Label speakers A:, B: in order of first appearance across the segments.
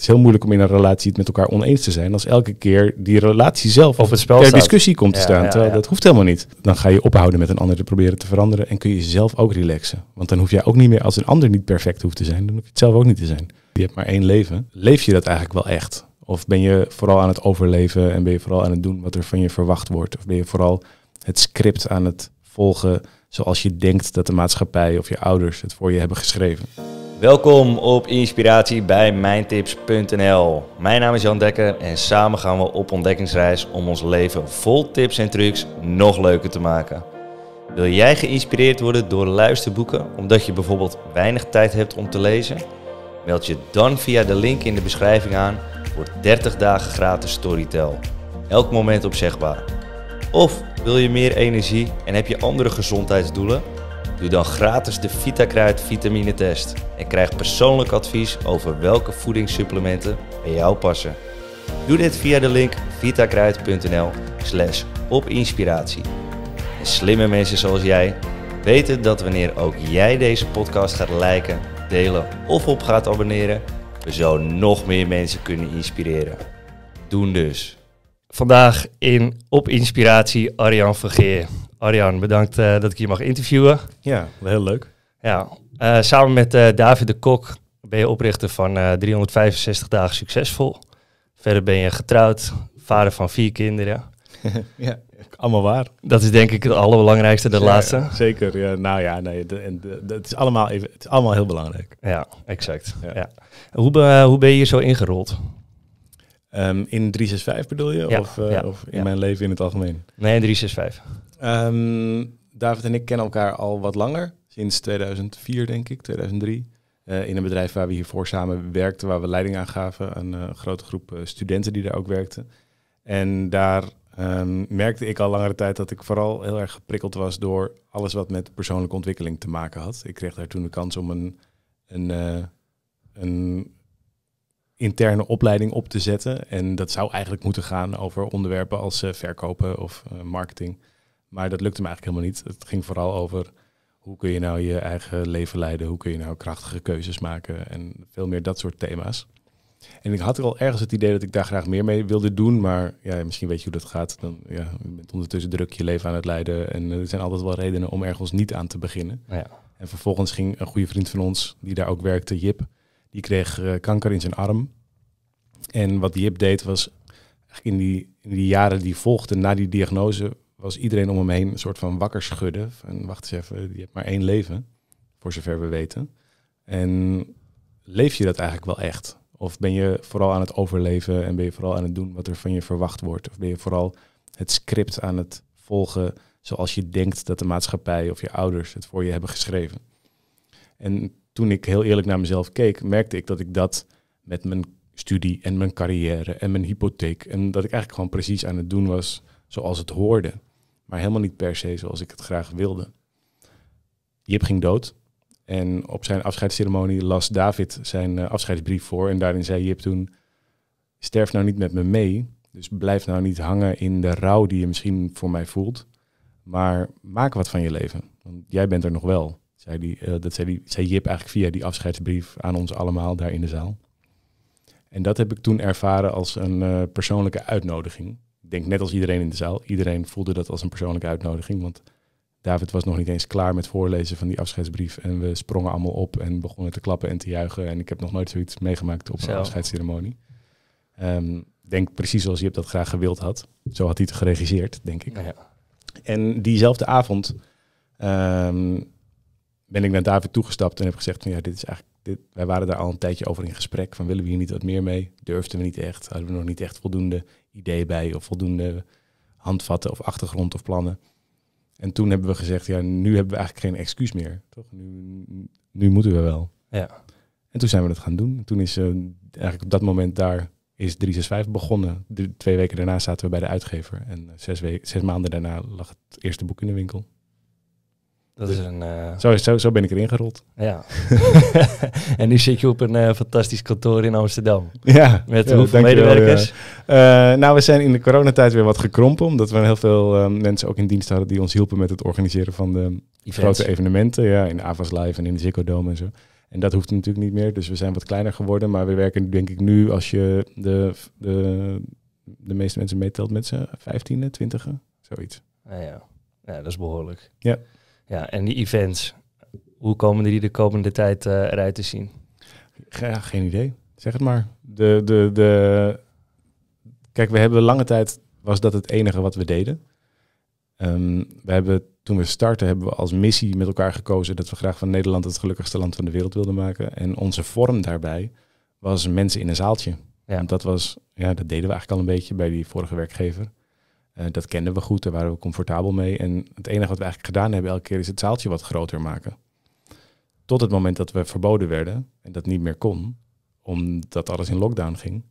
A: Het is heel moeilijk om in een relatie het met elkaar oneens te zijn als elke keer die relatie zelf op het spel ter discussie komt te staan. terwijl dat hoeft helemaal niet. Dan ga je ophouden met een ander te proberen te veranderen en kun je jezelf ook relaxen. Want dan hoef jij ook niet meer, als een ander niet perfect hoeft te zijn, dan hoef je het zelf ook niet te zijn. Je hebt maar één leven. Leef je dat eigenlijk wel echt? Of ben je vooral aan het overleven en ben je vooral aan het doen wat er van je verwacht wordt? Of ben je vooral het script aan het volgen zoals je denkt dat de maatschappij of je ouders het voor je hebben geschreven?
B: Welkom op Inspiratie bij mijntips.nl. Mijn naam is Jan Dekker en samen gaan we op ontdekkingsreis om ons leven vol tips en trucs nog leuker te maken. Wil jij geïnspireerd worden door luisterboeken omdat je bijvoorbeeld weinig tijd hebt om te lezen? Meld je dan via de link in de beschrijving aan voor 30 dagen gratis Storytel. Elk moment opzegbaar. Of wil je meer energie en heb je andere gezondheidsdoelen? Doe dan gratis de Vitakruid vitamine test en krijg persoonlijk advies over welke voedingssupplementen bij jou passen. Doe dit via de link vitakruid.nl slash opinspiratie. slimme mensen zoals jij weten dat wanneer ook jij deze podcast gaat liken, delen of op gaat abonneren, we zo nog meer mensen kunnen inspireren. Doen dus. Vandaag in Op Inspiratie Arjan Vergeer. Arjan, bedankt eh, dat ik je mag interviewen. Ja, heel leuk. Ja, eh, samen met eh, David de Kok ben je oprichter van 365 dagen succesvol. Verder ben je getrouwd, vader van vier kinderen. ja, allemaal waar. Dat is denk ik het allerbelangrijkste, de laatste.
A: Zeker, ja, nou ja, nee, en het, is allemaal even, het is allemaal heel belangrijk. Ja, exact. Ja.
B: Hoe, ben je zo
A: ingerold? Ehm, in 365 bedoel je? of, eh, of, in mijn leven in het algemeen?
B: Nee, 365.
A: Ehm, David en ik kennen elkaar al wat langer. Sinds 2004, denk ik, 2003. Eh, in een bedrijf waar we hiervoor samen werkten, waar we leiding aan gaven. Een eh, grote groep studenten die daar ook werkten. En daar ehm, merkte ik al langere tijd dat ik vooral heel erg geprikkeld was door alles wat met persoonlijke ontwikkeling te maken had. Ik kreeg daar toen de kans om een, een, een interne opleiding op te zetten. En dat zou eigenlijk moeten gaan over onderwerpen als eh, verkopen of eh, marketing. Maar dat lukte me eigenlijk helemaal niet. Het ging vooral over hoe kun je nou je eigen leven leiden, hoe kun je nou krachtige keuzes maken en veel meer dat soort thema's. En ik had er al ergens het idee dat ik daar graag meer mee wilde doen, maar ja, misschien weet je hoe dat gaat. Dan, ja, je bent ondertussen druk je leven aan het leiden en er zijn altijd wel redenen om ergens niet aan te beginnen. Ja. En vervolgens ging een goede vriend van ons, die daar ook werkte, Jip, die kreeg eh, kanker in zijn arm. En wat die deed was, in die, in die jaren die volgden na die diagnose, was iedereen om hem heen een soort van wakker schudden. Van wacht eens even, je hebt maar één leven, voor zover we weten. En leef je dat eigenlijk wel echt? Of ben je vooral aan het overleven en ben je vooral aan het doen wat er van je verwacht wordt? Of ben je vooral het script aan het volgen zoals je denkt dat de maatschappij of je ouders het voor je hebben geschreven? En toen ik heel eerlijk naar mezelf keek, merkte ik dat ik dat met mijn studie en mijn carrière en mijn hypotheek. En dat ik eigenlijk gewoon precies aan het doen was zoals het hoorde. Maar helemaal niet per se zoals ik het graag wilde. Jip ging dood. En op zijn afscheidsceremonie las David zijn eh, afscheidsbrief voor. En daarin zei Jip toen: Sterf nou niet met me mee. Dus blijf nou niet hangen in de rouw die je misschien voor mij voelt. Maar maak wat van je leven. Want jij bent er nog wel. Zei die, eh, dat zei, die, Jip eigenlijk via die afscheidsbrief aan ons allemaal daar in de zaal. En dat heb ik toen ervaren als een eh, persoonlijke uitnodiging. Ik denk net als iedereen in de zaal. Iedereen voelde dat als een persoonlijke uitnodiging. Want David was nog niet eens klaar met voorlezen van die afscheidsbrief. En we sprongen allemaal op en begonnen te klappen en te juichen. En ik heb nog nooit zoiets meegemaakt op een afscheidsceremonie. Um, denk precies zoals Jip dat graag gewild had. Zo had hij het geregisseerd, denk ik. ja. En diezelfde avond ehm, ben ik naar David toegestapt en heb gezegd van ja, dit is eigenlijk. Dit, wij waren daar al een tijdje over in gesprek. Van willen we hier niet wat meer mee? Durfden we niet echt. Hadden we nog niet echt voldoende ideeën bij of voldoende handvatten of achtergrond of plannen. En toen hebben we gezegd, ja, nu hebben we eigenlijk geen excuus meer. Toch? Nu, nu moeten we wel. Ja. En toen zijn we dat gaan doen. toen is eh, eigenlijk op dat moment daar is 365 begonnen. twee weken daarna zaten we bij de uitgever. En eh, zes
B: maanden daarna lag het eerste boek in de winkel. Dat dus is een, eh, zo, zo, zo ben ik erin gerold. Ja. en nu zit je op een eh, fantastisch kantoor in Amsterdam. Ja. Met ja, hoeveel medewerkers?
A: Eh, nou, we zijn in de coronatijd weer wat gekrompen. Omdat we heel veel mensen ook in dienst hadden die ons hielpen met het organiseren van de grote evenementen. Ja, in Avas Live en in de Ziggo Dome en zo. En dat hoeft natuurlijk niet meer. Dus we zijn wat kleiner geworden. Maar we werken denk ik nu, als je de, de, de meeste mensen meetelt, met z'n 15, 20,
B: zoiets. Nou ja. ja, dat is behoorlijk. Ja. Ja, en die events, hoe komen die de komende tijd uh, eruit te zien? Ja, geen idee. Zeg het maar. De,
A: de, de... Kijk, we hebben lange tijd, was dat het enige wat we deden. Ehm, we hebben, toen we starten, hebben we als missie met elkaar gekozen dat we graag van Nederland het gelukkigste land van de wereld wilden maken. En onze vorm daarbij was mensen in een zaaltje. Ja. dat was, ja, dat deden we eigenlijk al een beetje bij die vorige werkgever. Eh, dat kenden we goed, daar waren we comfortabel mee. En het enige wat we eigenlijk gedaan hebben elke keer is het zaaltje wat groter maken. Tot het moment dat we verboden werden en dat niet meer kon, omdat alles in lockdown ging.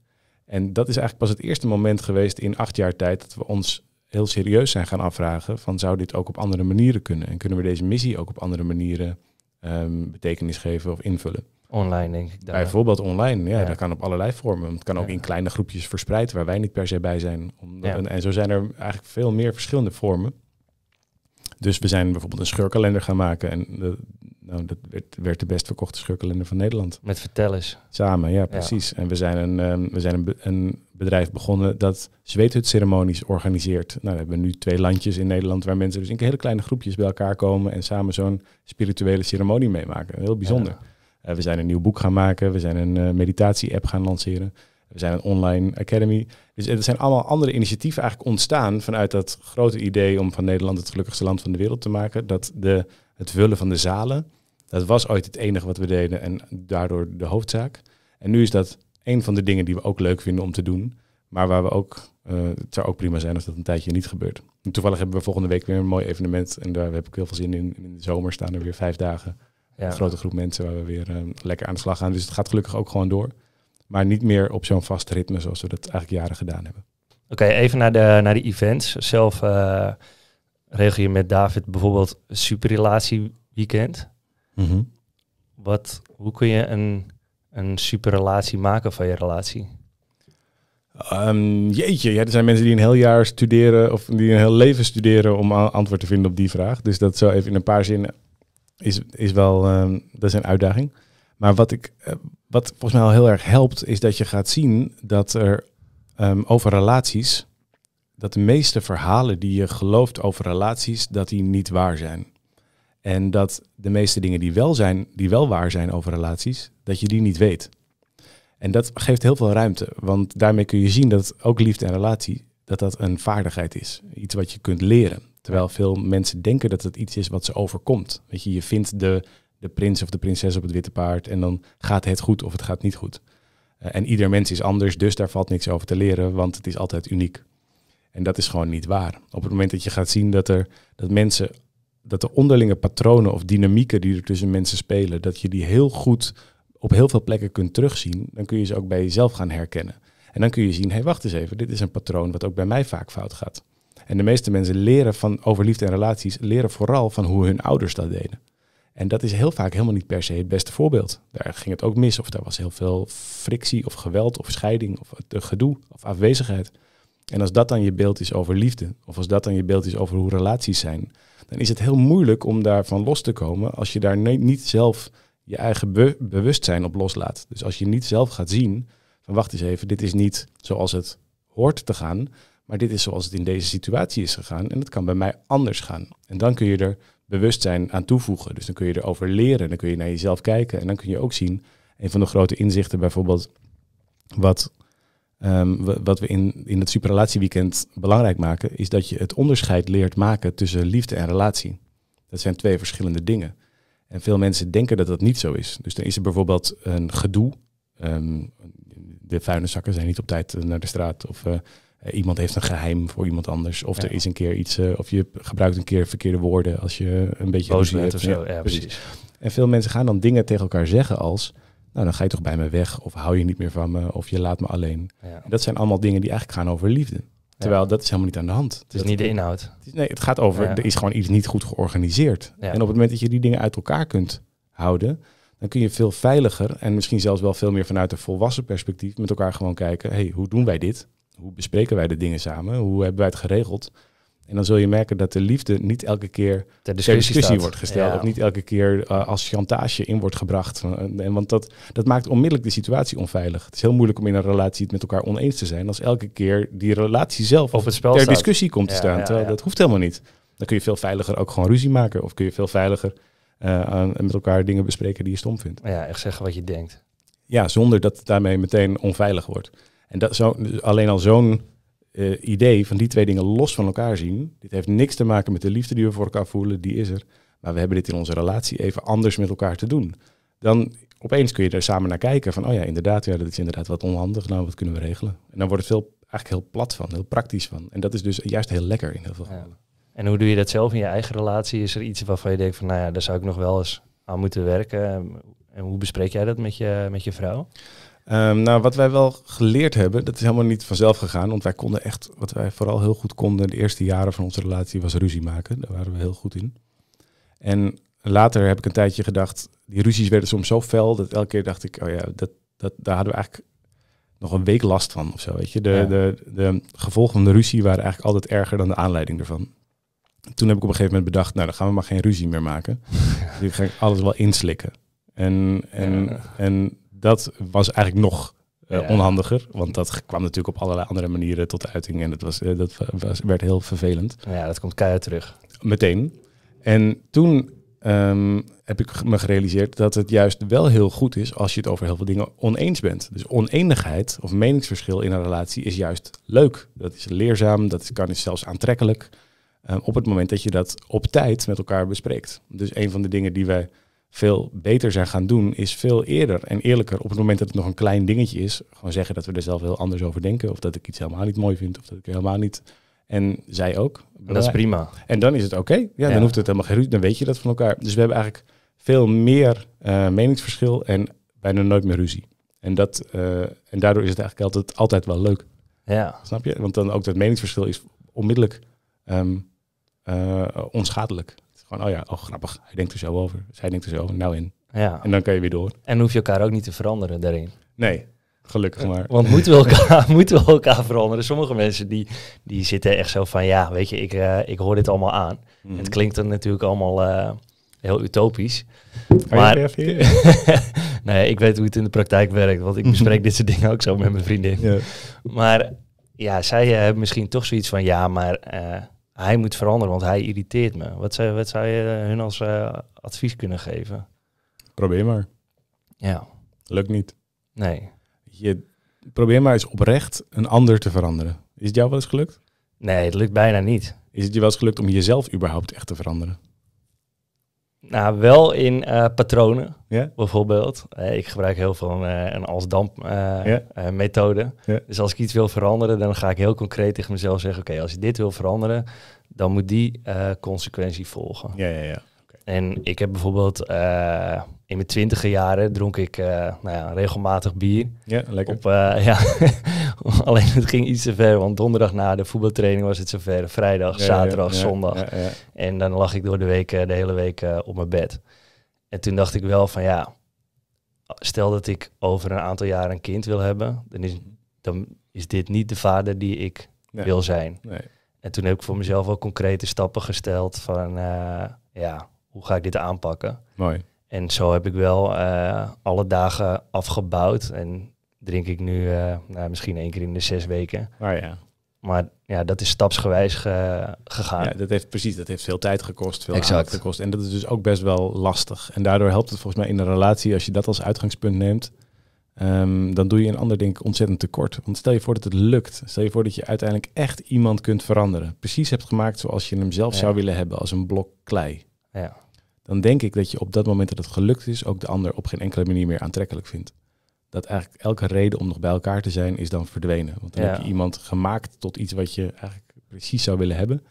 A: En dat is eigenlijk pas het eerste moment geweest in acht jaar tijd dat we ons heel serieus zijn gaan afvragen van zou dit ook op andere manieren kunnen? En kunnen we deze missie ook op andere manieren ehm, betekenis geven of invullen? Online, denk ik. Bijvoorbeeld online, ja, Dat kan op allerlei vormen. Het kan ook in kleine groepjes verspreid, waar wij niet per se bij zijn. en, zo zijn er eigenlijk veel meer verschillende vormen. Dus we zijn bijvoorbeeld een scheurkalender gaan maken. En nou, dat werd, werd, de best verkochte scheurkalender van Nederland. Met vertellers. Samen, ja, precies. En we zijn, een, ehm, we zijn een, een, bedrijf begonnen dat zweethutceremonies organiseert. Nou, we hebben nu twee landjes in Nederland waar mensen dus in hele kleine groepjes bij elkaar komen en samen zo'n spirituele ceremonie meemaken. Heel bijzonder. Eh, we zijn een nieuw boek gaan maken. We zijn een eh, meditatie-app gaan lanceren. We zijn een online academy. Dus er zijn allemaal andere initiatieven eigenlijk ontstaan vanuit dat grote idee om van Nederland het gelukkigste land van de wereld te maken. Dat de, het vullen van de zalen, dat was ooit het enige wat we deden en daardoor de hoofdzaak. En nu is dat een van de dingen die we ook leuk vinden om te doen, maar waar we ook, eh, het zou ook prima zijn als dat een tijdje niet gebeurt. toevallig hebben we volgende week weer een mooi evenement en daar heb ik heel veel zin in. In de zomer staan er weer vijf dagen een grote groep mensen waar we weer ehm, lekker aan de slag gaan. Dus het gaat gelukkig ook gewoon door. Maar niet meer op
B: zo'n vast ritme zoals we dat eigenlijk jaren gedaan hebben. Oké, even naar de, naar de events. Zelf uh, regel je met David bijvoorbeeld superrelatie weekend. Mhm. Wat, hoe kun je een, een superrelatie maken van je relatie?
A: Ehm, jeetje, ja, er zijn mensen die een heel jaar studeren of die een heel leven studeren om antwoord te vinden op die vraag. Dus dat zou even in een paar zinnen is, is wel, ehm, dat is een uitdaging. Maar wat, ik, eh, wat volgens mij al heel erg helpt, is dat je gaat zien dat er ehm, over relaties, dat de meeste verhalen die je gelooft over relaties, dat die niet waar zijn. En dat de meeste dingen die wel zijn, die wel waar zijn over relaties, dat je die niet weet. En dat geeft heel veel ruimte, want daarmee kun je zien dat ook liefde en relatie, dat dat een vaardigheid is. Iets wat je kunt leren. Terwijl veel mensen denken dat het iets is wat ze overkomt. Weet je, je vindt de, de prins of de prinses op het witte paard en dan gaat het goed of het gaat niet goed. Eh, en ieder mens is anders, dus daar valt niks over te leren, want het is altijd uniek. En dat is gewoon niet waar. Op het moment dat je gaat zien dat, er, dat mensen, dat de onderlinge patronen of dynamieken die er tussen mensen spelen, dat je die heel goed op heel veel plekken kunt terugzien, dan kun je ze ook bij jezelf gaan herkennen. En dan kun je zien, hé hey, wacht eens even, dit is een patroon wat ook bij mij vaak fout gaat. En de meeste mensen leren van over liefde en relaties, leren vooral van hoe hun ouders dat deden. En dat is heel vaak helemaal niet per se het beste voorbeeld. Daar ging het ook mis, of daar was heel veel frictie of geweld of scheiding of het eh, gedoe of afwezigheid. En als dat dan je beeld is over liefde, of als dat dan je beeld is over hoe relaties zijn, dan is het heel moeilijk om daarvan los te komen als je daar niet zelf je eigen bewustzijn op loslaat. Dus als je niet zelf gaat zien van wacht eens even, dit is niet zoals het hoort te gaan, maar dit is zoals het in deze situatie is gegaan en het kan bij mij anders gaan. En dan kun je er bewustzijn aan toevoegen. Dus dan kun je erover leren, dan kun je naar jezelf kijken en dan kun je ook zien, een van de grote inzichten bijvoorbeeld, wat, um, wat we in, in het superrelatieweekend belangrijk maken, is dat je het onderscheid leert maken tussen liefde en relatie. Dat zijn twee verschillende dingen. En veel mensen denken dat dat niet zo is. Dus dan is er bijvoorbeeld een gedoe. Um, de vuilniszakken zijn niet op tijd eh, naar de straat. Of eh, eh, iemand heeft een geheim voor iemand anders. Of er is een keer iets, eh, of je gebruikt een keer verkeerde woorden als je een beetje boos bent of zo. Ja, precies. En veel mensen gaan dan dingen tegen elkaar zeggen als, nou dan ga je toch bij me weg, of hou je niet meer van me, of je laat me alleen. Dat zijn allemaal dingen die eigenlijk gaan over liefde. Terwijl dat is helemaal niet aan de hand. Het is niet de inhoud. is, nee, het gaat over, er is gewoon iets niet goed georganiseerd. En op het moment dat je die dingen uit elkaar kunt houden, dan kun je veel veiliger en misschien zelfs wel veel meer vanuit een volwassen perspectief met elkaar gewoon kijken, hey, hoe doen wij dit? hoe bespreken wij de dingen samen? Hoe hebben wij het geregeld? En dan zul je merken dat de liefde niet elke keer ter discussie, wordt gesteld. Of niet elke keer eh, als chantage in wordt gebracht. En, want dat, dat maakt onmiddellijk de situatie onveilig. Het is heel moeilijk om in een relatie het met elkaar oneens te zijn. Als elke keer die relatie zelf op het ter discussie komt te staan. Terwijl dat hoeft helemaal niet. Dan kun je veel veiliger ook gewoon ruzie maken. Of kun je veel veiliger uh, met elkaar dingen bespreken die je stom vindt.
B: Ja, echt zeggen wat je denkt.
A: Ja, zonder dat het daarmee meteen onveilig wordt. En dat zo, alleen al zo'n eh, idee van die twee dingen los van elkaar zien. Dit heeft niks te maken met de liefde die we voor elkaar voelen, die is er. Maar we hebben dit in onze relatie even anders met elkaar te doen. Dan opeens kun je er samen naar kijken van, oh ja, inderdaad, ja, dat is inderdaad wat onhandig. Nou,
B: wat kunnen we regelen? En dan wordt het veel, eigenlijk heel plat van, heel praktisch van. En dat is dus juist heel lekker in heel veel gevallen. En hoe doe je dat zelf in je eigen relatie? Is er iets waarvan je denkt van, nou ja, daar zou ik nog wel eens aan moeten werken? En hoe bespreek jij dat met je, met je vrouw? Ehm, nou, wat wij wel
A: geleerd hebben, dat is helemaal niet vanzelf gegaan. Want wij konden echt, wat wij vooral heel goed konden de eerste jaren van onze relatie, was ruzie maken. Daar waren we heel goed in. En later heb ik een tijdje gedacht, die ruzies werden soms zo fel dat elke keer dacht ik, oh ja, dat, dat, daar hadden we eigenlijk nog een week last van of zo. Weet je? De, de, de gevolgen van de ruzie waren eigenlijk altijd erger dan de aanleiding ervan. Toen heb ik op een gegeven moment bedacht, nou dan gaan we maar geen ruzie meer maken. Ja. Dus ik ga alles wel inslikken. En, en, en dat was eigenlijk nog eh, onhandiger. Want dat kwam natuurlijk op allerlei andere manieren tot uiting. En eh, dat, was, dat werd heel vervelend.
B: Ja, dat komt keihard terug.
A: Meteen. En toen ehm, heb ik me gerealiseerd dat het juist wel heel goed is als je het over heel veel dingen oneens bent. Dus oneenigheid of meningsverschil in een relatie is juist leuk. Dat is leerzaam, dat kan is zelfs aantrekkelijk. Ehm, op het moment dat je dat op tijd met elkaar bespreekt. Dus een van de dingen die wij veel beter zijn gaan doen, is veel eerder en eerlijker op het moment dat het nog een klein dingetje is, gewoon zeggen dat we er zelf heel anders over denken. Of dat ik iets helemaal niet mooi vind, of dat ik helemaal niet. En zij ook. Dat is prima. En dan is het oké. Ja, dan hoeft het helemaal geen Dan weet je dat van elkaar. Dus we hebben eigenlijk veel meer eh, meningsverschil en bijna nooit meer ruzie. En, dat, eh, en daardoor is het eigenlijk altijd, altijd wel leuk. Ja. Snap je? Want dan ook dat meningsverschil is onmiddellijk um, uh, onschadelijk oh ja, oh grappig. Hij denkt er zo over. Zij denkt er zo over. Nou
B: in. Ja. En dan kan je weer door. En hoef je elkaar ook niet te veranderen daarin. Nee, gelukkig eh, maar. Want moeten we elkaar, moeten we elkaar veranderen? Sommige mensen die, die zitten echt zo van, ja, weet je, ik, eh, ik hoor dit allemaal aan. Mhm. Het klinkt dan natuurlijk allemaal eh, heel utopisch. maar nee, ik weet hoe het in de praktijk werkt, want ik bespreek dit soort dingen ook zo met mijn vriendin. Ja. Maar ja, zij hebben misschien toch zoiets van, ja, maar hij moet veranderen, want hij irriteert me. Wat zou, je hun als eh, advies kunnen geven?
A: Probeer maar. Ja. Lukt niet. Nee. Je, probeer maar eens oprecht een ander te veranderen. Is het jou wel eens gelukt? Nee, het lukt bijna niet. Is het je wel eens gelukt om jezelf überhaupt echt te veranderen?
B: Nou, wel in eh, patronen, yeah. bijvoorbeeld. Eh, ik gebruik heel veel eh, een, een als-damp-methode. Dus als ik iets wil veranderen, dan ga ik heel concreet tegen mezelf zeggen... oké, als je dit wil veranderen, dan moet die consequentie volgen. Ja, ja, ja. En ik heb bijvoorbeeld in mijn twintiger jaren dronk ik eh, nou ja, regelmatig bier. Ja, lekker. Op, eh, ja, alleen het ging iets te ver, want donderdag na de voetbaltraining was het zover. Vrijdag, zaterdag, ja, zondag. En dan lag ik door de week, eh, de hele week op mijn bed. En toen dacht ik wel van ja, stel dat ik over een aantal jaren een kind wil hebben, dan is, dan is dit niet de vader die ik wil zijn. Nee. En toen heb ik voor mezelf ook concrete stappen gesteld van ja, hoe ga ik dit aanpakken? Mooi. En zo heb ik wel eh, alle dagen afgebouwd. En drink ik nu eh, nou, misschien één keer in de zes weken. Maar ja. Maar ja, dat is stapsgewijs gegaan. dat heeft precies, dat heeft veel tijd gekost, veel aandacht gekost. En dat is dus ook best wel lastig. En daardoor helpt het volgens mij
A: in een relatie, als je dat als uitgangspunt neemt, ehm, dan doe je een ander denk ontzettend tekort. Want stel je voor dat het lukt. Stel je voor dat je uiteindelijk echt iemand kunt veranderen. Precies hebt gemaakt zoals je hem zelf zou willen hebben, als een blok klei. Ja dan denk ik dat je op dat moment dat het gelukt is, ook de ander op geen enkele manier meer aantrekkelijk vindt. Dat eigenlijk elke reden om nog bij elkaar te zijn is dan verdwenen. Want dan ja. heb je iemand gemaakt tot iets wat je eigenlijk precies zou willen hebben.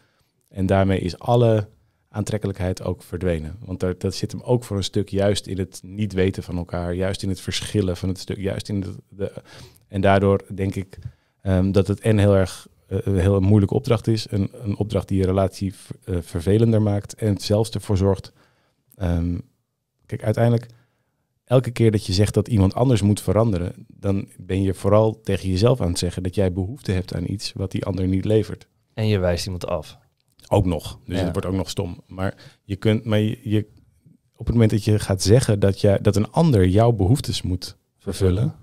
A: En daarmee is alle aantrekkelijkheid ook verdwenen. Want dat zit hem ook voor een stuk juist in het niet weten van elkaar, juist in het verschillen van het stuk, juist in de. de en daardoor denk ik ehm, dat het en heel erg eh, heel moeilijke opdracht is, een, een opdracht die je relatie eh, vervelender maakt en zelfs ervoor zorgt Ehm, kijk, uiteindelijk, elke keer dat je zegt dat iemand anders moet veranderen, dan ben je vooral tegen jezelf aan het zeggen dat jij behoefte hebt aan iets wat die ander niet levert. En je wijst iemand af. Ook nog. Dus het wordt ook nog stom. Maar je kunt, maar je, op het moment dat je gaat zeggen dat, jij, dat een ander jouw behoeftes moet vervullen.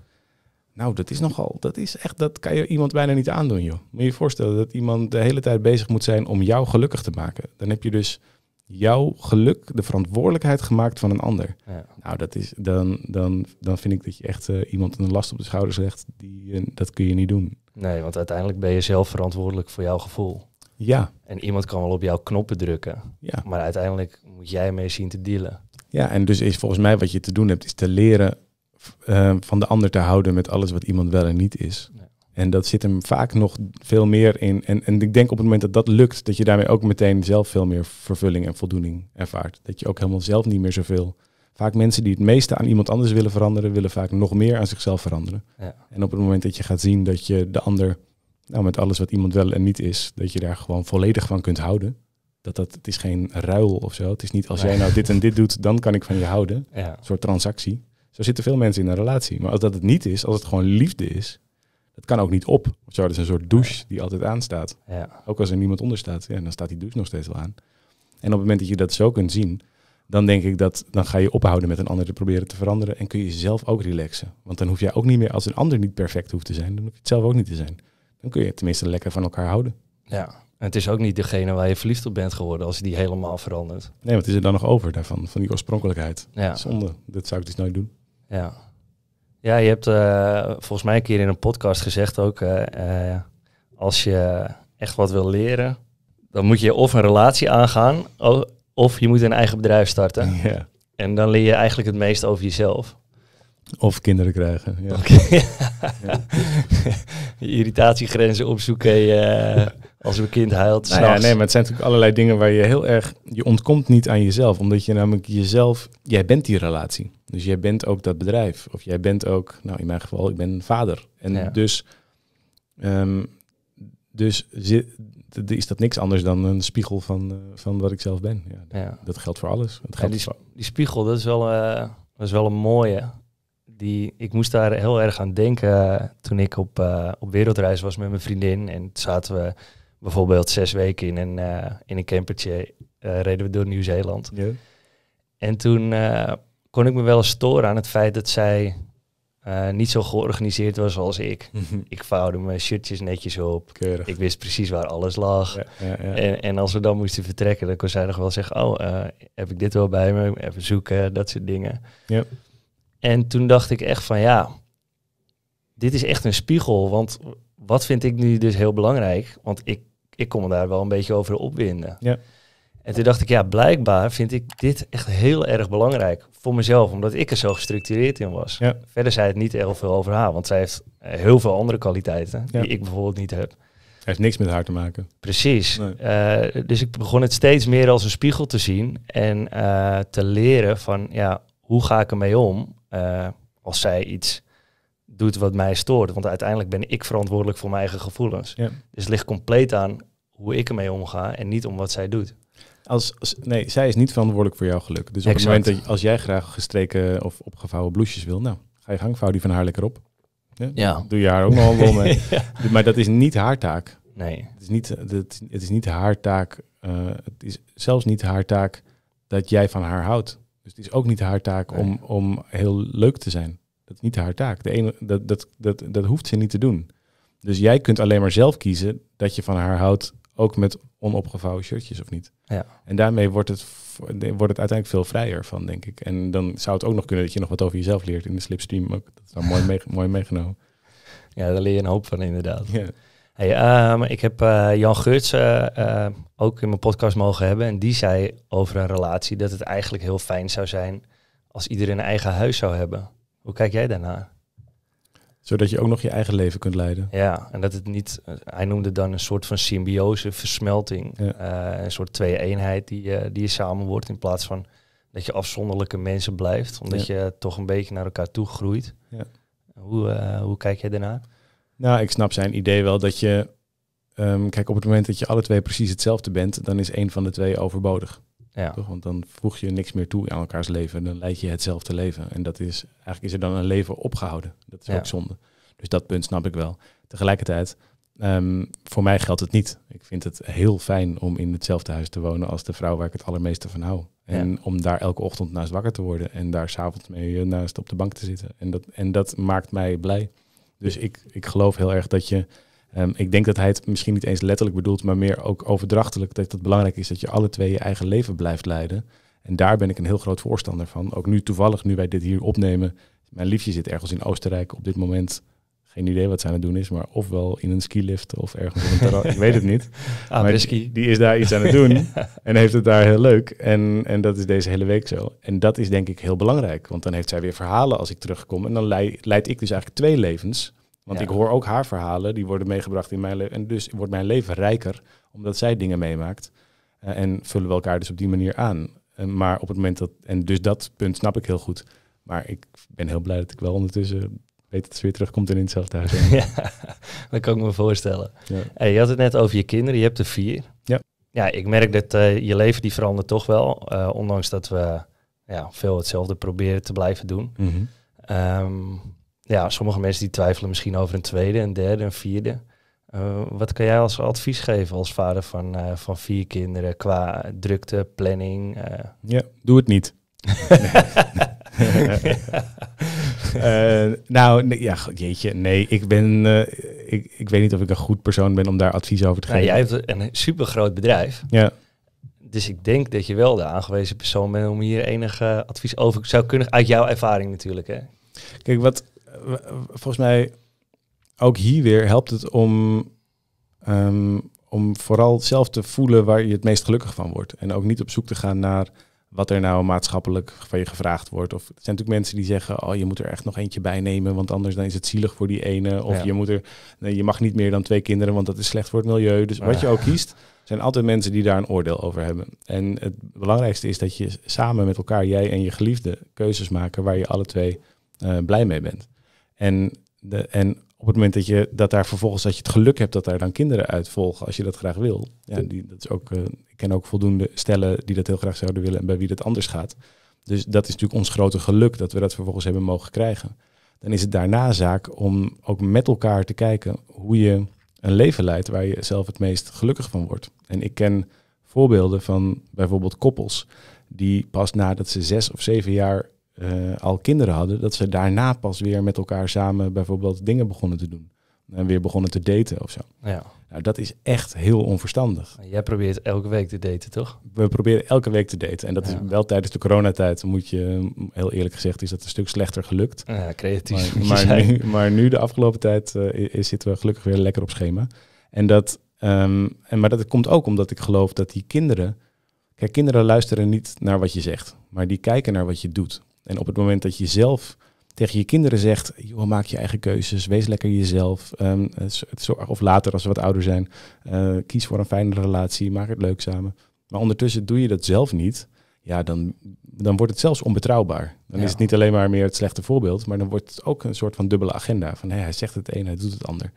A: Nou, dat is nogal, dat is echt, dat kan je iemand bijna niet aandoen, joh. Moet je je voorstellen dat iemand de hele tijd bezig moet zijn om jou gelukkig te maken. Dan heb je dus jouw geluk de verantwoordelijkheid gemaakt van een ander. Nou, dat is, dan, dan, dan vind ik dat je echt eh, iemand een last op de schouders legt. Die, dat kun je niet doen.
B: Nee, want uiteindelijk ben je zelf verantwoordelijk voor jouw gevoel. Ja. En iemand kan wel op jouw knoppen drukken. Ja. Maar uiteindelijk moet jij mee zien te dealen. Ja, en dus is volgens
A: mij wat je te doen hebt, is te leren eh, van de ander te houden met alles wat iemand wel en niet is. En dat zit hem vaak nog veel meer in. En, en ik denk op het moment dat dat lukt, dat je daarmee ook meteen zelf veel meer vervulling en voldoening ervaart. Dat je ook helemaal zelf niet meer zoveel. Vaak mensen die het meeste aan iemand anders willen veranderen, willen vaak nog meer aan zichzelf veranderen. Ja. En op het moment dat je gaat zien dat je de ander, nou met alles wat iemand wel en niet is, dat je daar gewoon volledig van kunt houden. Dat dat, het is geen ruil of zo. Het is niet als jij nou dit en dit doet, dan kan ik van je houden. Een soort transactie. Zo zitten veel mensen in een relatie. Maar als dat het niet is, als het gewoon liefde is, het kan ook niet op. Of zo, dat is een soort douche die altijd aanstaat. Ja. Ook als er niemand onder staat, ja, dan staat die douche nog steeds wel aan. En op het moment dat je dat zo kunt zien, dan denk ik dat dan ga je ophouden met een ander te proberen te veranderen. En kun je zelf ook relaxen. Want dan hoef jij ook niet meer, als een ander niet perfect hoeft te zijn, dan hoef je het zelf ook niet te zijn. Dan kun je tenminste lekker van elkaar houden.
B: Ja, en het is ook niet degene waar je verliefd op bent geworden als je die helemaal verandert.
A: Nee, wat is er dan nog over daarvan, van die oorspronkelijkheid?
B: Ja. Zonde, dat zou ik dus nooit doen. Ja, ja, je hebt eh, volgens mij een keer in een podcast gezegd ook, eh, eh, als je echt wat wil leren, dan moet je of een relatie aangaan, of je moet een eigen bedrijf starten. Ja. En dan leer je eigenlijk het meest over jezelf.
A: Of kinderen krijgen. Ja.
B: irritatiegrenzen opzoeken als een kind huilt. Nou nee, maar het zijn
A: natuurlijk allerlei dingen waar je heel erg. Je ontkomt niet aan jezelf, omdat je namelijk jezelf. Jij bent die relatie. Dus jij bent ook dat bedrijf. Of jij bent ook, nou in mijn geval, ik ben vader. En dus, ehm, dus is dat niks anders dan een spiegel van, eh, van wat ik zelf ben. Ja, Dat geldt voor alles. Dat geldt die, voor...
B: die, spiegel, dat is, wel, eh, dat is wel een mooie. Die, ik moest daar heel erg aan denken eh, toen ik op, op wereldreis was met mijn vriendin. En zaten we bijvoorbeeld zes weken in een, in een campertje. reden we door Nieuw-Zeeland. Ja. En toen kon ik me wel storen aan het feit dat zij eh, niet zo georganiseerd was als ik. Mhm. ik vouwde mijn shirtjes netjes op. Ik wist precies waar alles lag. En, en, als we dan moesten vertrekken, dan kon zij nog wel zeggen: Oh, eh, heb ik dit wel bij me? Even zoeken, dat soort dingen. Ja. En toen dacht ik echt van ja, dit is echt een spiegel. Want wat vind ik nu dus heel belangrijk? Want ik, ik kon me daar wel een beetje over opwinden. Ja. En toen dacht ik, ja, blijkbaar vind ik dit echt heel erg belangrijk voor mezelf, omdat ik er zo gestructureerd in was. Ja. Verder zei het niet heel veel over haar, want zij heeft eh, heel veel andere kwaliteiten die ik bijvoorbeeld niet heb. Hij heeft niks met haar te maken. Precies. Eh, dus ik begon het steeds meer als een spiegel te zien en eh, te leren van, ja, hoe ga ik ermee om als zij iets doet wat mij stoort? Want uiteindelijk ben ik verantwoordelijk voor mijn eigen gevoelens. Dus het ligt compleet aan hoe ik ermee omga en niet om wat zij doet.
A: Als, nee, zij is niet verantwoordelijk voor jouw geluk. Dus op het moment dat als jij graag gestreken of opgevouwen bloesjes wil, nou, ga je gang, die van haar lekker op. Ja. Doe je haar ook nog wel mee. Maar dat is niet haar taak. Nee. Het is niet, het, het is niet haar taak. Eh, het is zelfs niet haar taak dat jij van haar houdt. Dus het is ook niet haar taak om, om heel leuk te zijn. Dat is niet haar taak. De ene, dat, dat, dat, dat hoeft ze niet te doen. Dus jij kunt alleen maar zelf kiezen dat je van haar houdt ook met onopgevouwen shirtjes of niet. Ja. En daarmee wordt het, wordt het uiteindelijk veel vrijer van, denk ik. En dan zou het ook nog kunnen dat je nog wat over jezelf leert in de slipstream. Ook. Dat is wel mooi, mooi meegenomen. Ja, daar leer je een
B: hoop van inderdaad. Ja. Hey, ehm, ik heb eh, Jan Geurtsen eh, eh, ook in mijn podcast mogen hebben. En die zei over een relatie dat het eigenlijk heel fijn zou zijn als iedereen een eigen huis zou hebben. Hoe kijk jij daarnaar?
A: Zodat je ook nog je eigen leven kunt
B: leiden. Ja, en dat het niet, hij noemde dan een soort van symbiose, versmelting. Ja. Eh, een soort twee-eenheid die, eh, die je samen wordt in plaats van dat je afzonderlijke mensen blijft. Omdat je toch een beetje naar elkaar toe groeit. Ja. Hoe, eh, hoe kijk jij daarna?
A: Nou, ik snap zijn idee wel dat je... Ehm, kijk, op het moment dat je alle twee precies hetzelfde bent, dan is één van de twee overbodig. Want dan voeg je niks meer toe aan elkaars leven. Dan leid je hetzelfde leven. En dat is, eigenlijk is er dan een leven opgehouden. Dat is ook zonde. Dus dat punt snap ik wel. Tegelijkertijd, ehm, voor mij geldt het niet. Ik vind het heel fijn om in hetzelfde huis te wonen als de vrouw waar ik het allermeeste van hou. En om daar elke ochtend naast wakker te worden en daar s'avonds mee eh, naast op de bank te zitten. En dat, en dat maakt mij blij. Dus ik, ik geloof heel erg dat je Ehm, ik denk dat hij het misschien niet eens letterlijk bedoelt, maar meer ook overdrachtelijk. Dat het belangrijk is dat je alle twee je eigen leven blijft leiden. En daar ben ik een heel groot voorstander van. Ook nu toevallig, nu wij dit hier opnemen. Mijn liefje zit ergens in Oostenrijk op dit moment. Geen idee wat ze aan het doen is, maar ofwel in een skilift of ergens op een ik weet het niet. Ah, maar die, die, is daar iets aan het doen en heeft het daar heel leuk. En, en dat is deze hele week zo. En dat is denk ik heel belangrijk, want dan heeft zij weer verhalen als ik terugkom. En dan leid, leid ik dus eigenlijk twee levens want ik hoor ook haar verhalen, die worden meegebracht in mijn leven. En dus wordt mijn leven rijker, omdat zij dingen meemaakt. Eh, en vullen we elkaar dus op die manier aan. Eh, maar op het moment dat, en dus dat punt snap ik heel goed.
B: Maar ik ben heel blij dat ik wel ondertussen weet dat ze weer terugkomt in hetzelfde huis. ja, dat kan ik me voorstellen. Hey, je had het net over je kinderen, je hebt er vier. Ja. Ja, ik merk dat eh, je leven die verandert toch wel. ondanks dat we ja, veel hetzelfde proberen te blijven doen. Mm ja, sommige mensen die twijfelen misschien over een tweede, een derde, een vierde. Eh, wat kan jij als advies geven als vader van, eh, van vier kinderen qua drukte, planning? Eh?
A: Ja, doe het niet. nou, ja, jeetje, nee, ik ben, ik, ik weet niet of ik een goed persoon ben om daar advies over te nou, geven. jij
B: hebt een supergroot bedrijf. Ja. Dus ik denk dat je wel de aangewezen persoon bent om hier enige advies over zou kunnen, uit jouw ervaring natuurlijk. Hè? Kijk, wat, volgens mij ook hier
A: weer helpt het om, ehm, om vooral zelf te voelen waar je het meest gelukkig van wordt. En ook niet op zoek te gaan naar wat er nou maatschappelijk van je gevraagd wordt. Of er zijn natuurlijk mensen die zeggen, oh, je moet er echt nog eentje bij nemen, want anders dan is het zielig voor die ene. Of je, moet er, nee, je mag niet meer dan twee kinderen, want dat is slecht voor het milieu. Dus wat je ook kiest, zijn altijd mensen die daar een oordeel over hebben. En het belangrijkste is dat je samen met elkaar, jij en je geliefde, keuzes maken waar je alle twee eh, blij mee bent. En, de, en op het moment dat, je, dat daar vervolgens dat je het geluk hebt dat daar dan kinderen uit volgen, als je dat graag wil. Ja, die, dat is ook, eh, ik ken ook voldoende stellen die dat heel graag zouden willen en bij wie dat anders gaat. Dus dat is natuurlijk ons grote geluk dat we dat vervolgens hebben mogen krijgen. Dan is het daarna zaak om ook met elkaar te kijken hoe je een leven leidt waar je zelf het meest gelukkig van wordt. En ik ken voorbeelden van bijvoorbeeld koppels die pas nadat ze zes of zeven jaar eh, al kinderen hadden, dat ze daarna pas weer met elkaar samen bijvoorbeeld dingen begonnen te doen. En weer begonnen te daten of zo. Ja. Nou, dat is echt heel onverstandig.
B: Jij probeert elke week te daten, toch?
A: We proberen elke week te daten. En dat is wel tijdens de coronatijd, moet je, heel eerlijk gezegd, is dat een stuk slechter gelukt.
B: Ja, creatief. Maar, maar, nu,
A: maar nu, de afgelopen tijd, eh, is, zitten we gelukkig weer lekker op schema. En dat, ehm, en, maar dat komt ook omdat ik geloof dat die kinderen. Kijk, kinderen luisteren niet naar wat je zegt, maar die kijken naar wat je doet. En op het moment dat je zelf tegen je kinderen zegt, joh, maak je eigen keuzes, wees lekker jezelf. Ehm, eh, of later als ze wat ouder zijn, eh, kies voor een fijne relatie, maak het leuk samen. Maar ondertussen doe je dat zelf niet. Ja, dan, dan wordt het zelfs onbetrouwbaar. Dan is het niet alleen maar meer het slechte voorbeeld, maar dan wordt het ook een soort van dubbele agenda. Van hij zegt het een, hij doet het ander.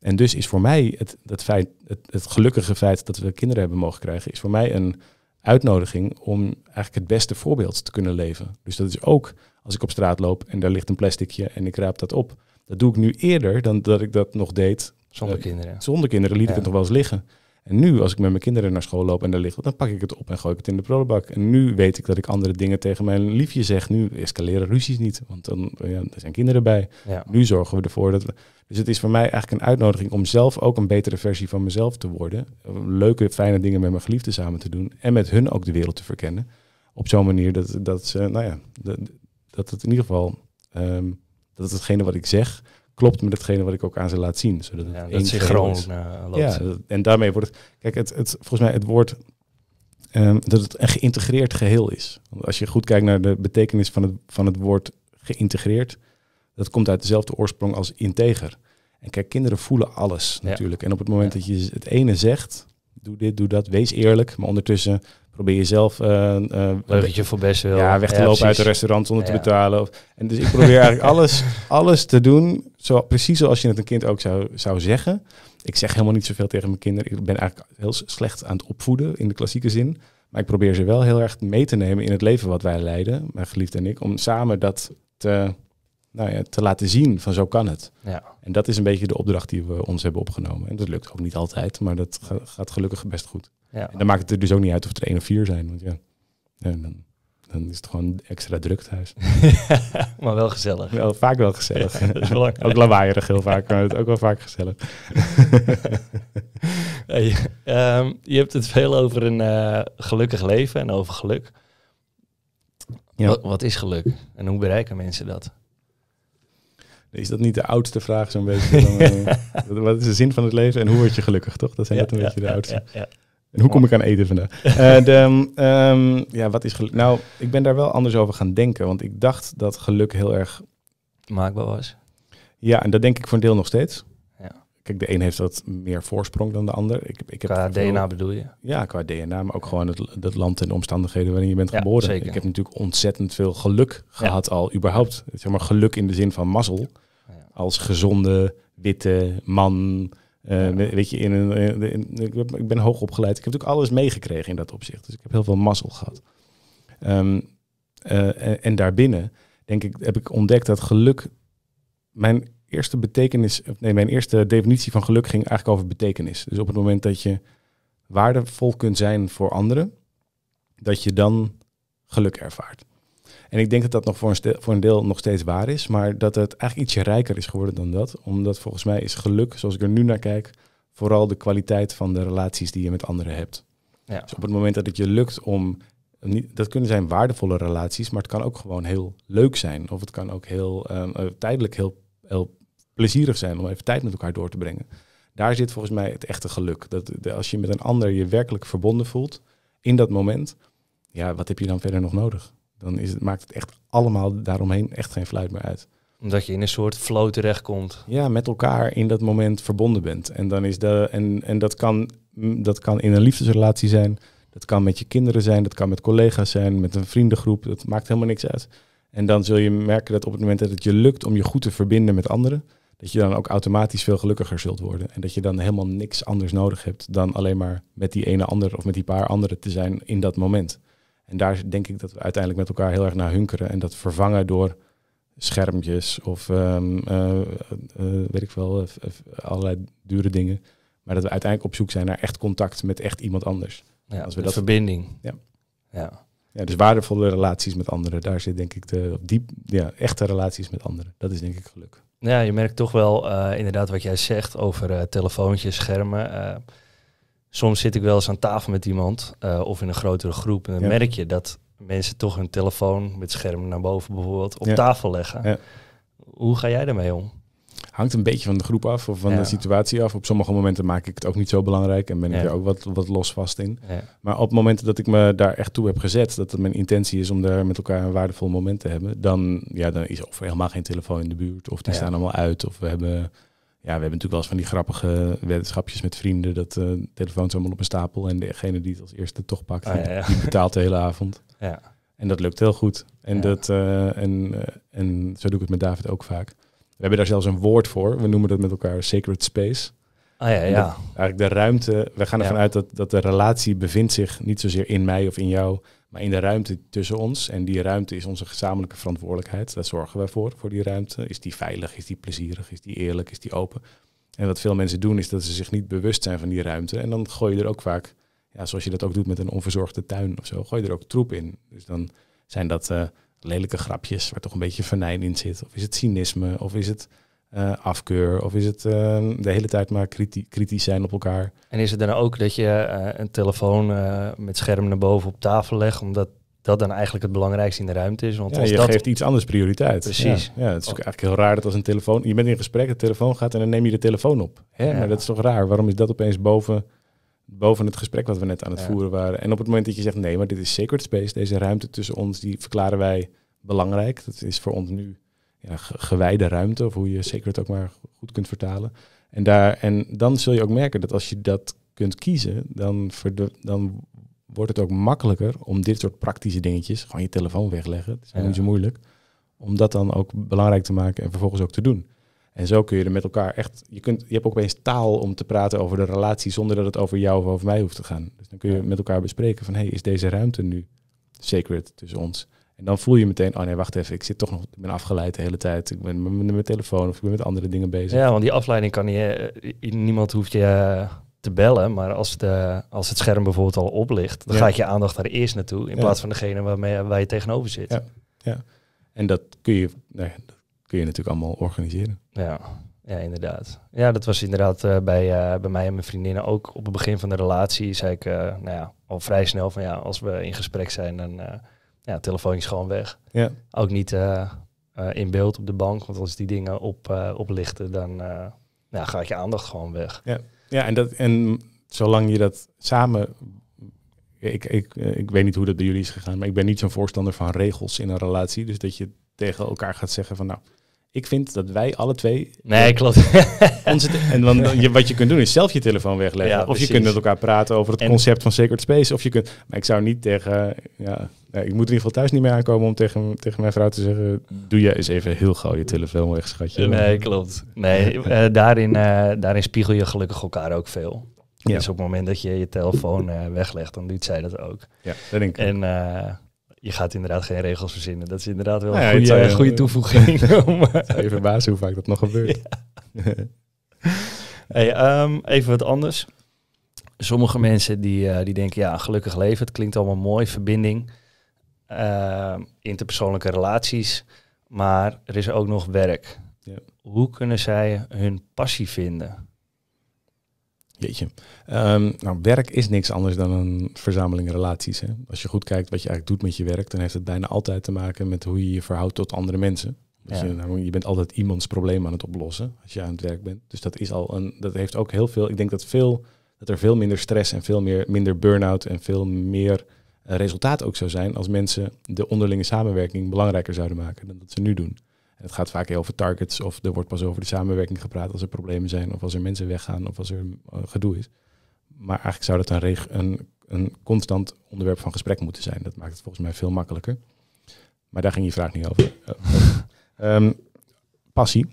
A: En dus is voor mij het, het, feit, het, het gelukkige feit dat we kinderen hebben mogen krijgen, is voor mij een, uitnodiging om eigenlijk het beste voorbeeld te kunnen leven. Dus dat is ook als ik op straat loop en daar ligt een plasticje en ik raap dat op. Dat doe ik nu eerder dan dat ik dat nog deed. Zonder eh, kinderen. Zonder kinderen liet ik het nog wel eens liggen. En nu, als ik met mijn kinderen naar school loop en daar ligt dan pak ik het op en gooi ik het in de prullenbak. En nu weet ik dat ik andere dingen tegen mijn liefje zeg. Nu escaleren ruzies niet, want dan ja, er zijn kinderen bij. Nu zorgen we ervoor dat. We... Dus het is voor mij eigenlijk een uitnodiging om zelf ook een betere versie van mezelf te worden. Leuke, fijne dingen met mijn geliefden samen te doen. En met hun ook de wereld te verkennen. Op zo'n manier dat, dat ze, nou ja, dat, het in ieder geval. Um, dat hetgene wat ik zeg, klopt met hetgene wat ik ook aan ze laat zien. Zodat het ja, één eh, loopt. Ja, en daarmee wordt het... Kijk, het, het, volgens mij het woord... Ehm, dat het een geïntegreerd geheel is. als je goed kijkt naar de betekenis van het, van het woord geïntegreerd... dat komt uit dezelfde oorsprong als integer. En kijk, kinderen voelen alles natuurlijk. En op het moment dat je het ene zegt... doe dit, doe dat, wees eerlijk... maar ondertussen probeer jezelf uh, eh, uh, eh, leugentje voor best wel ja weg te lopen uit het restaurant zonder te betalen en dus ik probeer eigenlijk alles alles te doen zo, precies zoals je het een kind ook zou, zou zeggen. Ik zeg helemaal niet zoveel tegen mijn kinderen. Ik ben eigenlijk heel slecht aan het opvoeden in de klassieke zin. Maar ik probeer ze wel heel erg mee te nemen in het leven wat wij leiden, mijn geliefde en ik. Om samen dat te, nou ja, te laten zien van zo kan het. Ja. En dat is een beetje de opdracht die we ons hebben opgenomen. En dat lukt ook niet altijd, maar dat gaat gelukkig best goed. Ja. En dan maakt het er dus ook niet uit of het er één of vier zijn. Want ja, dan dan is het gewoon extra druk thuis. maar wel gezellig. vaak wel gezellig. ook lawaaierig heel vaak, maar het ook wel vaak gezellig.
B: hey, ehm, je hebt het veel over een eh, gelukkig leven en over geluk. Ja. Wat, is geluk en hoe bereiken mensen dat? Is dat niet de oudste vraag zo'n beetje? Eh,
A: wat is de zin van het leven en hoe word je gelukkig, toch? Dat zijn net een beetje de oudste. ja. En hoe kom ik aan eten vandaag? Eh, de, ehm, ehm, ja, wat is geluk? Nou, ik ben daar wel anders over gaan denken. Want ik dacht dat geluk heel erg... Maakbaar was. Ja, en dat denk ik voor een deel nog steeds. Ja. Kijk, de een heeft wat meer voorsprong dan de ander. Ik, ik heb qua DNA bedoel je? Ja, qua DNA, maar ook gewoon het, land en de omstandigheden waarin je bent geboren. Zeker. Ik heb natuurlijk ontzettend veel geluk gehad al, überhaupt. Zeg maar geluk in de zin van mazzel. Als gezonde, witte man eh, weet je, in eh, ik ben hoog opgeleid. Ik heb natuurlijk alles meegekregen in dat opzicht. Dus ik heb heel veel mazzel gehad. Ehm, eh, en, en, daarbinnen, denk ik, heb ik ontdekt dat geluk. Mijn eerste betekenis, nee, mijn eerste definitie van geluk ging eigenlijk over betekenis. Dus op het moment dat je waardevol kunt zijn voor anderen, dat je dan geluk ervaart. En ik denk dat dat nog voor een, voor een deel nog steeds waar is, maar dat het eigenlijk ietsje rijker is geworden dan dat. Omdat volgens mij is geluk, zoals ik er nu naar kijk, vooral de kwaliteit van de relaties die je met anderen hebt. Ja. Dus op het moment dat het je lukt om dat kunnen zijn waardevolle relaties, maar het kan ook gewoon heel leuk zijn. Of het kan ook heel ehm, eh, tijdelijk heel, plezierig zijn om even tijd met elkaar door te brengen. Daar zit volgens mij het echte geluk. Dat als je met een ander je werkelijk verbonden voelt in dat moment, ja, wat heb je dan verder nog nodig? dan is het, maakt het echt allemaal
B: daaromheen echt geen fluit meer uit. Omdat je in een soort flow terechtkomt. Ja, met elkaar
A: in dat moment verbonden bent. En, dan is de, en, en dat, kan, mm, dat kan in een liefdesrelatie zijn. Dat kan met je kinderen zijn, dat kan met collega's zijn, met een vriendengroep. Dat maakt helemaal niks uit. En dan zul je merken dat op het moment dat het je lukt om je goed te verbinden met anderen, dat je dan ook automatisch veel gelukkiger zult worden. En dat je dan helemaal niks anders nodig hebt dan alleen maar met die ene ander of met die paar anderen te zijn in dat moment. En daar denk ik dat we uiteindelijk met elkaar heel erg naar hunkeren. En dat vervangen door schermpjes of ehm, eh, eh, eh, weet ik wel, allerlei dure dingen. Maar dat we uiteindelijk op zoek zijn naar echt contact met echt iemand anders. Ja, Als we dat verbinding. Ja. ja. Ja, dus waardevolle relaties met anderen. Daar zit denk ik de diep, ja, echte relaties met anderen. Dat is denk ik geluk.
B: Ja, je merkt toch wel inderdaad wat jij zegt over telefoontjes, schermen. Uh, soms zit ik wel eens aan tafel met iemand eh, of in een grotere groep. En dan merk je dat mensen toch hun telefoon met scherm naar boven bijvoorbeeld op tafel leggen. Ja. Hoe ga jij daarmee om?
A: Hangt een beetje van de groep af of van de situatie af. Op sommige momenten maak ik het ook niet zo belangrijk en ben ik er ook wat, wat losvast in. Maar op momenten dat ik me daar echt toe heb gezet, dat het mijn intentie is om daar met elkaar een waardevol moment te hebben, dan, ja, dan is of helemaal geen telefoon in de buurt, of die staan allemaal uit, of we hebben ja, we hebben natuurlijk wel eens van die grappige weddenschapjes met vrienden. Dat uh, eh, telefoons allemaal op een stapel. En degene die het als eerste toch pakt, ah, die betaalt de hele avond. Ja. En dat lukt heel goed. En, dat, eh, en, eh, en zo doe ik het met David ook vaak. We hebben daar zelfs een woord voor. We noemen dat met elkaar sacred space. Ah ja, ja. eigenlijk de ruimte. We gaan ervan uit dat, dat de relatie bevindt zich niet zozeer in mij of in jou, maar in de ruimte tussen ons, en die ruimte is onze gezamenlijke verantwoordelijkheid, daar zorgen wij voor, voor die ruimte. Is die veilig, is die plezierig, is die eerlijk, is die open? En wat veel mensen doen is dat ze zich niet bewust zijn van die ruimte. En dan gooi je er ook vaak, ja, zoals je dat ook doet met een onverzorgde tuin of zo, gooi je er ook troep in. Dus dan zijn dat eh, lelijke grapjes waar toch een beetje venijn in zit. Of is het cynisme, of is het eh, afkeur? Of is het ehm, de hele tijd maar kritisch zijn op elkaar?
B: En is het dan ook dat je eh, een telefoon eh, met scherm naar boven op tafel legt, omdat dat dan eigenlijk het belangrijkste in de ruimte is? Want ja, als je dat... geeft
A: iets anders prioriteit. Precies. Ja, het is ook eigenlijk heel raar dat als een telefoon... Je bent in gesprek, de telefoon gaat en dan neem je de telefoon op. Hè? Ja. Maar dat is toch raar? Waarom is dat opeens boven, boven het gesprek wat we net aan het voeren waren? En op het moment dat je zegt, nee, maar dit is sacred space, deze ruimte tussen ons, die verklaren wij belangrijk. Dat is voor ons nu gewijde ruimte, of hoe je secret ook maar goed kunt vertalen. En, daar, en dan zul je ook merken dat als je dat kunt kiezen, dan, dan wordt het ook makkelijker om dit soort praktische dingetjes, gewoon je telefoon wegleggen, dat is niet zo moeilijk, om dat dan ook belangrijk te maken en vervolgens ook te doen. En zo kun je er met elkaar echt, je, kunt, je hebt ook opeens taal om te praten over de relatie zonder dat het over jou of over mij hoeft te gaan. Dus dan kun je met elkaar bespreken van, hé, hey, is deze ruimte nu secret tussen ons? En dan voel je meteen, oh nee, wacht even, ik zit toch nog, ik ben afgeleid de hele tijd. Ik ben met mijn telefoon of ik ben met andere dingen bezig. Ja, want
B: die afleiding kan niet, eh, niemand hoeft je eh, te bellen, maar als, de, als het scherm bijvoorbeeld al oplicht, dan gaat je aandacht daar eerst naartoe, in plaats van degene waarmee, waar je tegenover zit. Ja.
A: ja. En dat kun, je, nee, dat kun je natuurlijk allemaal organiseren.
B: Ja, ja inderdaad. Ja, dat was inderdaad eh, bij, bij mij en mijn vriendinnen ook op het begin van de relatie, zei ik nou ja, al vrij snel van ja, als we in gesprek zijn, dan ja, telefoon is gewoon weg. Ja. Ook niet eh, eh, in beeld op de bank, want als die dingen op, eh, oplichten, dan ja, gaat je aandacht gewoon weg. Ja,
A: ja en, dat, en zolang je dat samen. Ik, ik, ik weet niet hoe dat bij jullie is gegaan, maar ik ben niet zo'n voorstander van regels in een relatie. Dus dat je tegen elkaar gaat zeggen van nou, ik vind dat wij alle twee. Nee, eh, klopt. Onze en dan, wat je kunt doen is zelf je telefoon wegleggen. of je kunt met elkaar praten over het concept van Sacred Space. Of je kunt. Maar ik zou niet tegen. Ja, ik moet in ieder geval thuis niet meer aankomen om tegen, tegen mijn vrouw te zeggen. Doe jij eens even heel gauw je telefoon weg, schatje. Nee, klopt. Nee, eh,
B: daarin, eh, daarin spiegel je gelukkig elkaar ook veel. Ja. Dus op het moment dat je je telefoon uh, weglegt, dan doet zij dat ook. Ja, dat denk ik. En je gaat inderdaad geen regels verzinnen. Dat is inderdaad wel een nou goede, toevoeging. even verbazen hoe vaak dat nog gebeurt. hey, ehm, even wat anders. Sommige mensen die, eh, die denken, ja, gelukkig leven. Het klinkt allemaal mooi, verbinding, ehm, interpersoonlijke relaties. Maar er is ook nog werk. Ja. Hoe kunnen zij hun passie vinden?
A: Jeetje. Ehm, nou, werk is niks anders dan een verzameling relaties. Hè? Als je goed kijkt wat je eigenlijk doet met je werk, dan heeft het bijna altijd te maken met hoe je je verhoudt tot andere mensen. Dus je, nou, je, bent altijd iemands probleem aan het oplossen als je aan het werk bent. Dus dat is al een, dat heeft ook heel veel. Ik denk dat veel dat er veel minder stress en veel meer, minder burn-out en veel meer eh, resultaat ook zou zijn als mensen de onderlinge samenwerking belangrijker zouden maken dan dat ze nu doen. Het gaat vaak heel over targets of er wordt pas over de samenwerking gepraat als er problemen zijn of als er mensen weggaan of als er eh, gedoe is. Maar eigenlijk zou dat een, een, constant onderwerp van gesprek moeten zijn. Dat maakt het volgens mij veel makkelijker. Maar daar ging je vraag niet over. Eh, ehm, passie.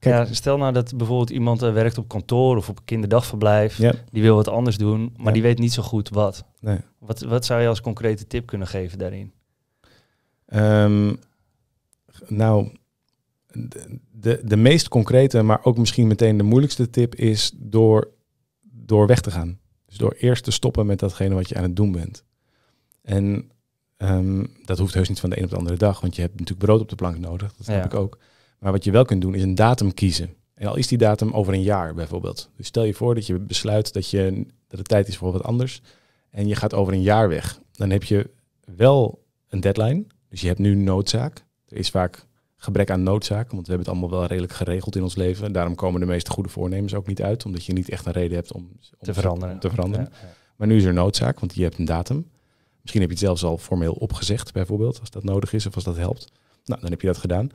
B: Ja, stel nou dat bijvoorbeeld iemand eh, werkt op kantoor of op kinderdagverblijf. Die wil wat anders doen, maar die weet niet zo goed wat. Nee. wat. Wat zou je als concrete tip kunnen geven daarin?
A: Ehm, nou, de, de meest concrete, maar ook misschien meteen de moeilijkste tip is door, door weg te gaan. Dus door eerst te stoppen met datgene wat je aan het doen bent. En ehm, dat hoeft heus niet van de een op de andere dag, want je hebt natuurlijk brood op de plank nodig. Dat heb ik ook. Maar wat je wel kunt doen is een datum kiezen. En al is die datum over een jaar bijvoorbeeld. Dus stel je voor dat je besluit dat, je, dat het tijd is voor wat anders. En je gaat over een jaar weg. Dan heb je wel een deadline. Dus je hebt nu noodzaak is vaak gebrek aan noodzaak. Want we hebben het allemaal wel redelijk geregeld in ons leven. Daarom komen de meeste goede voornemens ook niet uit. Omdat je niet echt een reden hebt om, te veranderen. te veranderen. Maar nu is er noodzaak, want je hebt een datum. Misschien heb je het zelfs al formeel opgezegd, bijvoorbeeld, als dat nodig is of als dat helpt. Nou, dan heb je dat gedaan.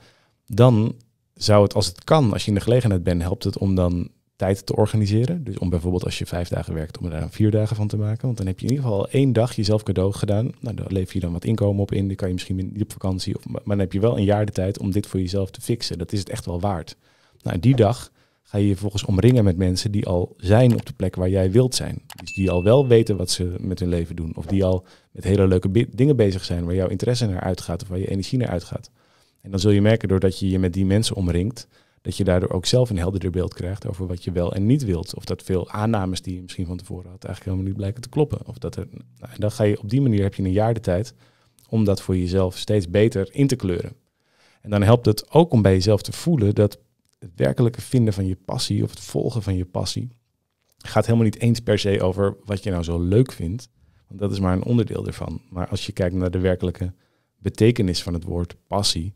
A: Dan zou het, als het kan, als je in de gelegenheid bent, helpt het om dan tijd te organiseren. Dus om bijvoorbeeld als je vijf dagen werkt, om er dan vier dagen van te maken. Want dan heb je in ieder geval één dag jezelf cadeau gedaan. Nou, daar leef je dan wat inkomen op in. Dan kan je misschien niet op vakantie. Of, maar dan heb je wel een jaar de tijd om dit voor jezelf te fixen. Dat is het echt wel waard. Nou, die dag ga je je volgens omringen met mensen die al zijn op de plek waar jij wilt zijn. Dus die al wel weten wat ze met hun leven doen. Of die al met hele leuke dingen bezig zijn waar jouw interesse naar uitgaat of waar je energie naar uitgaat. En dan zul je merken doordat je je met die mensen omringt, dat je daardoor ook zelf een helderder beeld krijgt over wat je wel en niet wilt. Of dat veel aannames die je misschien van tevoren had eigenlijk helemaal niet blijken te kloppen. Of dat er, nou, en dan ga je op die manier heb je een jaar de tijd om dat voor jezelf steeds beter in te kleuren. En dan helpt het ook om bij jezelf te voelen dat het werkelijke vinden van je passie of het volgen van je passie gaat helemaal niet eens per se over wat je nou zo leuk vindt. Want dat is maar een onderdeel ervan. Maar als je kijkt naar de werkelijke betekenis van het woord passie,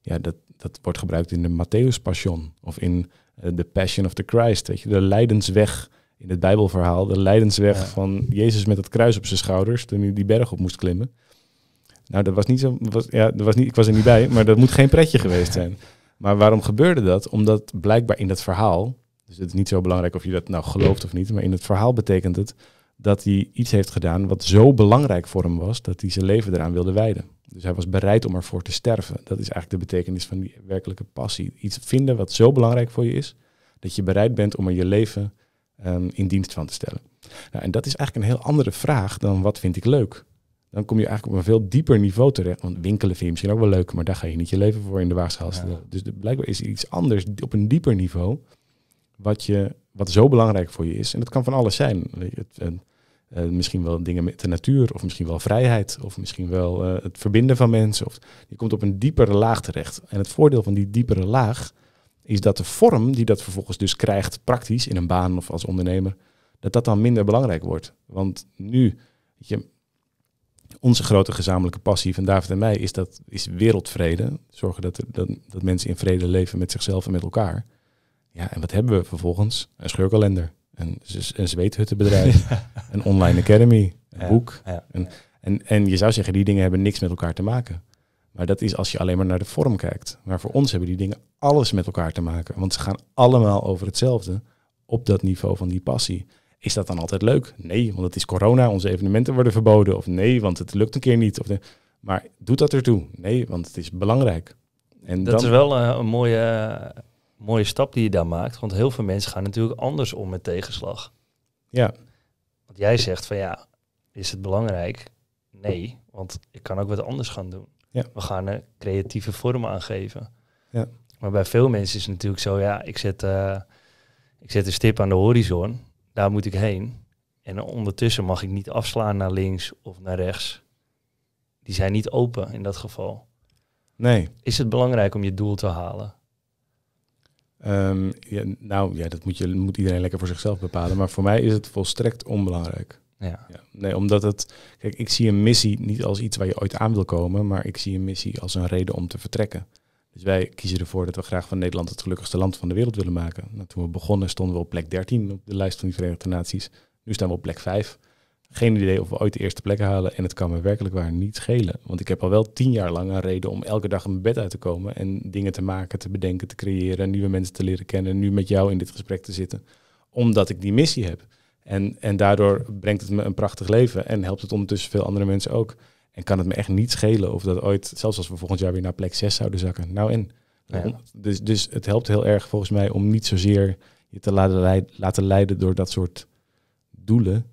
A: ja, dat, dat wordt gebruikt in de Matthäus Passion of in eh, the Passion of the Christ. Weet je, de lijdensweg in het Bijbelverhaal, de lijdensweg van Jezus met het kruis op zijn schouders toen hij die berg op moest klimmen. Nou, dat was niet zo. Was, ja, dat was niet, ik was er niet bij, maar dat moet geen pretje geweest zijn. Maar waarom gebeurde dat? Omdat blijkbaar in dat verhaal, dus het is niet zo belangrijk of je dat nou gelooft of niet, maar in het verhaal betekent het dat hij iets heeft gedaan wat zo belangrijk voor hem was dat hij zijn leven eraan wilde wijden. Dus hij was bereid om ervoor te sterven. Dat is eigenlijk de betekenis van die werkelijke passie. Iets vinden wat zo belangrijk voor je is, dat je bereid bent om er je leven ehm, in dienst van te stellen. Nou, en dat is eigenlijk een heel andere vraag dan wat vind ik leuk. Dan kom je eigenlijk op een veel dieper niveau terecht. Want winkelen vind je misschien ook wel leuk, maar daar ga je niet je leven voor in de waagschaal stellen. Dus blijkbaar is er iets anders op een dieper niveau, wat, je, wat zo belangrijk voor je is. En dat kan van alles zijn. Het, eh, misschien wel dingen met de natuur, of misschien wel vrijheid, of misschien wel eh, het verbinden van mensen. Of, je komt op een diepere laag terecht. En het voordeel van die diepere laag is dat de vorm die dat vervolgens dus krijgt, praktisch in een baan of als ondernemer, dat dat dan minder belangrijk wordt. Want nu, weet je, onze grote gezamenlijke passie van David en mij is, dat, is wereldvrede. Zorgen dat, dat mensen in vrede leven met zichzelf en met elkaar. Ja, en wat hebben we vervolgens? Een scheurkalender een, een zweethuttenbedrijf, een online academy, een boek. en, en, en je zou zeggen, die dingen hebben niks met elkaar te maken. Maar dat is als je alleen maar naar de vorm kijkt. Maar voor ons hebben die dingen alles met elkaar te maken. Want ze gaan allemaal over hetzelfde op dat niveau van die passie. Is dat dan altijd leuk? Nee, want het is corona, onze evenementen worden verboden. Of nee, want het lukt een keer niet. Of maar doet dat ertoe? Nee, want het is belangrijk.
B: En dat is wel eh, een mooie eh, mooie stap die je daar maakt. Want heel veel mensen gaan natuurlijk anders om met tegenslag. Ja. Want jij zegt van ja, is het belangrijk? Nee, want ik kan ook wat anders gaan doen. Ja. We gaan een creatieve vorm aangeven. Ja. Maar bij veel mensen is het natuurlijk zo, ja, ik zet, eh, ik zet een stip aan de horizon, daar moet ik heen. En ondertussen mag ik niet afslaan naar links of naar rechts. Die zijn niet open in dat geval. Nee. Is het belangrijk om je doel te halen? Ehm, ja, nou ja,
A: dat moet, je, moet iedereen lekker voor zichzelf bepalen. Maar voor mij is het volstrekt onbelangrijk. Ja. Nee, omdat het. Kijk, ik zie een missie niet als iets waar je ooit aan wil komen, maar ik zie een missie als een reden om te vertrekken. Dus wij kiezen ervoor dat we graag van Nederland het gelukkigste land van de wereld willen maken. Nou, toen we begonnen stonden we op plek 13 op de lijst van de Verenigde Naties. Nu staan we op plek 5. Geen idee of we ooit de eerste plek halen. En het kan me werkelijk waar niet schelen. Want ik heb al wel tien jaar lang een reden om elke dag mijn bed uit te komen. En dingen te maken, te bedenken, te creëren. Nieuwe mensen te leren kennen. Nu met jou in dit gesprek te zitten. Omdat ik die missie heb. En, en daardoor brengt het me een prachtig leven. En helpt het ondertussen veel andere mensen ook. En kan het me echt niet schelen of dat ooit, zelfs als we volgend jaar weer naar plek 6 zouden zakken. Nou en. Dus, dus het helpt heel erg volgens mij om niet zozeer je te laten leiden door dat soort doelen.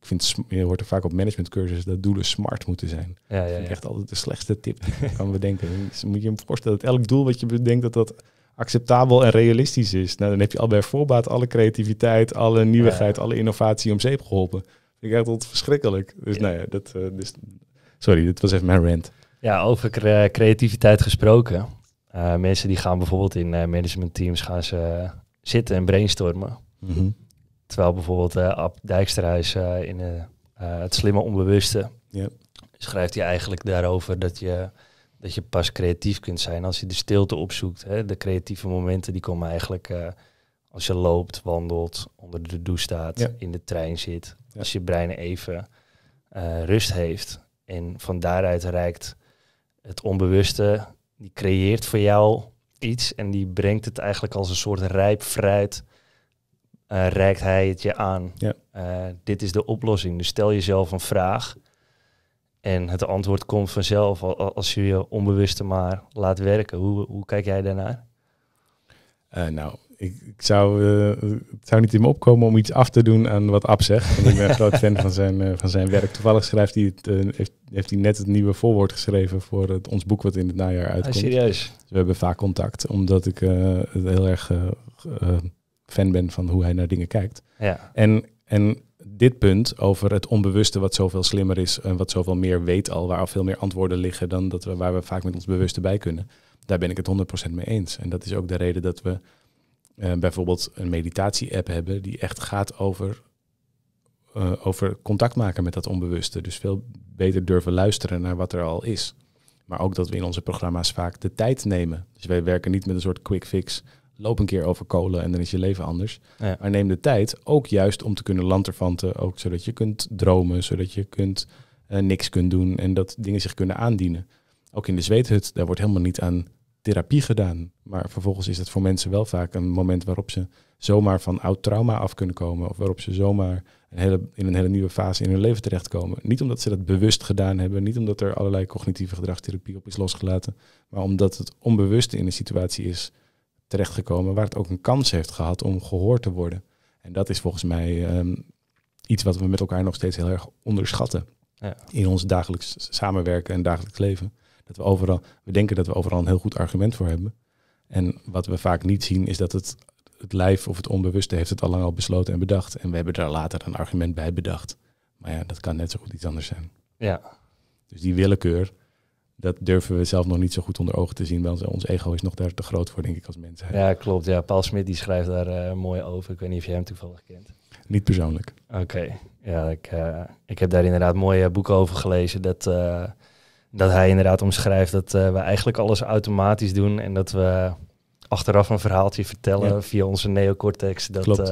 A: Ik vind, je hoort er vaak op managementcursus dat doelen smart moeten zijn. Ja, ja, ja. Dat vind ik echt altijd de slechtste tip kan bedenken. Dus moet je je voorstellen dat elk doel wat je bedenkt, dat dat acceptabel en realistisch is. Nou, dan heb je al bij voorbaat alle creativiteit, alle nieuwigheid, alle innovatie om zeep geholpen. vind ik echt altijd verschrikkelijk. Dus nee nou dat, uh, dus, sorry, dit
B: was even mijn rant. Ja, over creativiteit gesproken. Eh, mensen die gaan bijvoorbeeld in uh, managementteams gaan ze zitten en brainstormen. Mm Terwijl bijvoorbeeld uh, Ab Dijksterhuis uh, eh, in eh, eh, Het Slimme Onbewuste schrijft hij eigenlijk daarover dat je, dat je pas creatief kunt zijn als je de stilte opzoekt. Hè. De creatieve momenten die komen eigenlijk als je loopt, wandelt, onder de douche staat, in de trein zit. Als je brein even rust heeft en van daaruit reikt het onbewuste, die creëert voor jou iets en die brengt het eigenlijk als een soort rijp fruit uh, reikt hij het je aan. Ja. Eh, dit is de oplossing. Dus stel jezelf een vraag. En het antwoord komt vanzelf als je je onbewuste maar laat werken. Hoe, hoe kijk jij daarnaar? Eh, nou, ik, ik zou,
A: het zou niet in me opkomen om iets af te doen aan wat Ab zegt. Want ik ben een groot fan van
B: zijn, van zijn werk.
A: Toevallig schrijft hij het, heeft, heeft hij net het nieuwe voorwoord geschreven voor het, ons boek wat in het najaar ah, uitkomt. Ah, serieus? Dus we hebben vaak contact, omdat ik het heel erg fan ben van hoe hij naar dingen kijkt. Ja. En, en dit punt over het onbewuste wat zoveel slimmer is en wat zoveel meer weet al, waar al veel meer antwoorden liggen dan dat we, waar we vaak met ons bewuste bij kunnen. Daar ben ik het 100% mee eens. En dat is ook de reden dat we eh, bijvoorbeeld een meditatie-app hebben die echt gaat over, eh, over contact maken met dat onbewuste. Dus veel beter durven luisteren naar wat er al is. Maar ook dat we in onze programma's vaak de tijd nemen. Dus wij werken niet met een soort quick fix loop een keer over kolen en dan is je leven anders. Maar neem de tijd ook juist om te kunnen lanterfanten, ook zodat je kunt dromen, zodat je kunt, eh, niks kunt doen en dat dingen zich kunnen aandienen. Ook in de zweethut, daar wordt helemaal niet aan therapie gedaan. Maar vervolgens is dat voor mensen wel vaak een moment waarop ze zomaar van oud trauma af kunnen komen. Of waarop ze zomaar een hele, in een hele nieuwe fase in hun leven terechtkomen. Niet omdat ze dat bewust gedaan hebben, niet omdat er allerlei cognitieve gedragstherapie op is losgelaten. Maar omdat het onbewust in een situatie is terechtgekomen waar het ook een kans heeft gehad om gehoord te worden. En dat is volgens mij ehm, iets wat we met elkaar nog steeds heel erg onderschatten ja. in ons dagelijks samenwerken en dagelijks leven. Dat we overal, we denken dat we overal een heel goed argument voor hebben. En wat we vaak niet zien is dat het, het lijf of het onbewuste heeft het al lang al besloten en bedacht. En we hebben daar later een argument bij bedacht. Maar ja, dat kan net zo goed iets anders zijn. Ja. Dus die willekeur, dat durven we zelf nog niet zo goed onder ogen te zien. Want ons ego is nog daar te groot voor, denk ik, als mensen.
B: Ja, klopt. Ja, Paul Smit die schrijft daar eh, mooi over. Ik weet niet of je hem toevallig kent. Niet persoonlijk. Oké. Ja, ik, eh, ik heb daar inderdaad mooie boeken over gelezen. Dat, eh, dat hij inderdaad omschrijft dat we eigenlijk alles automatisch doen. En dat we achteraf een verhaaltje vertellen via onze neocortex. Dat,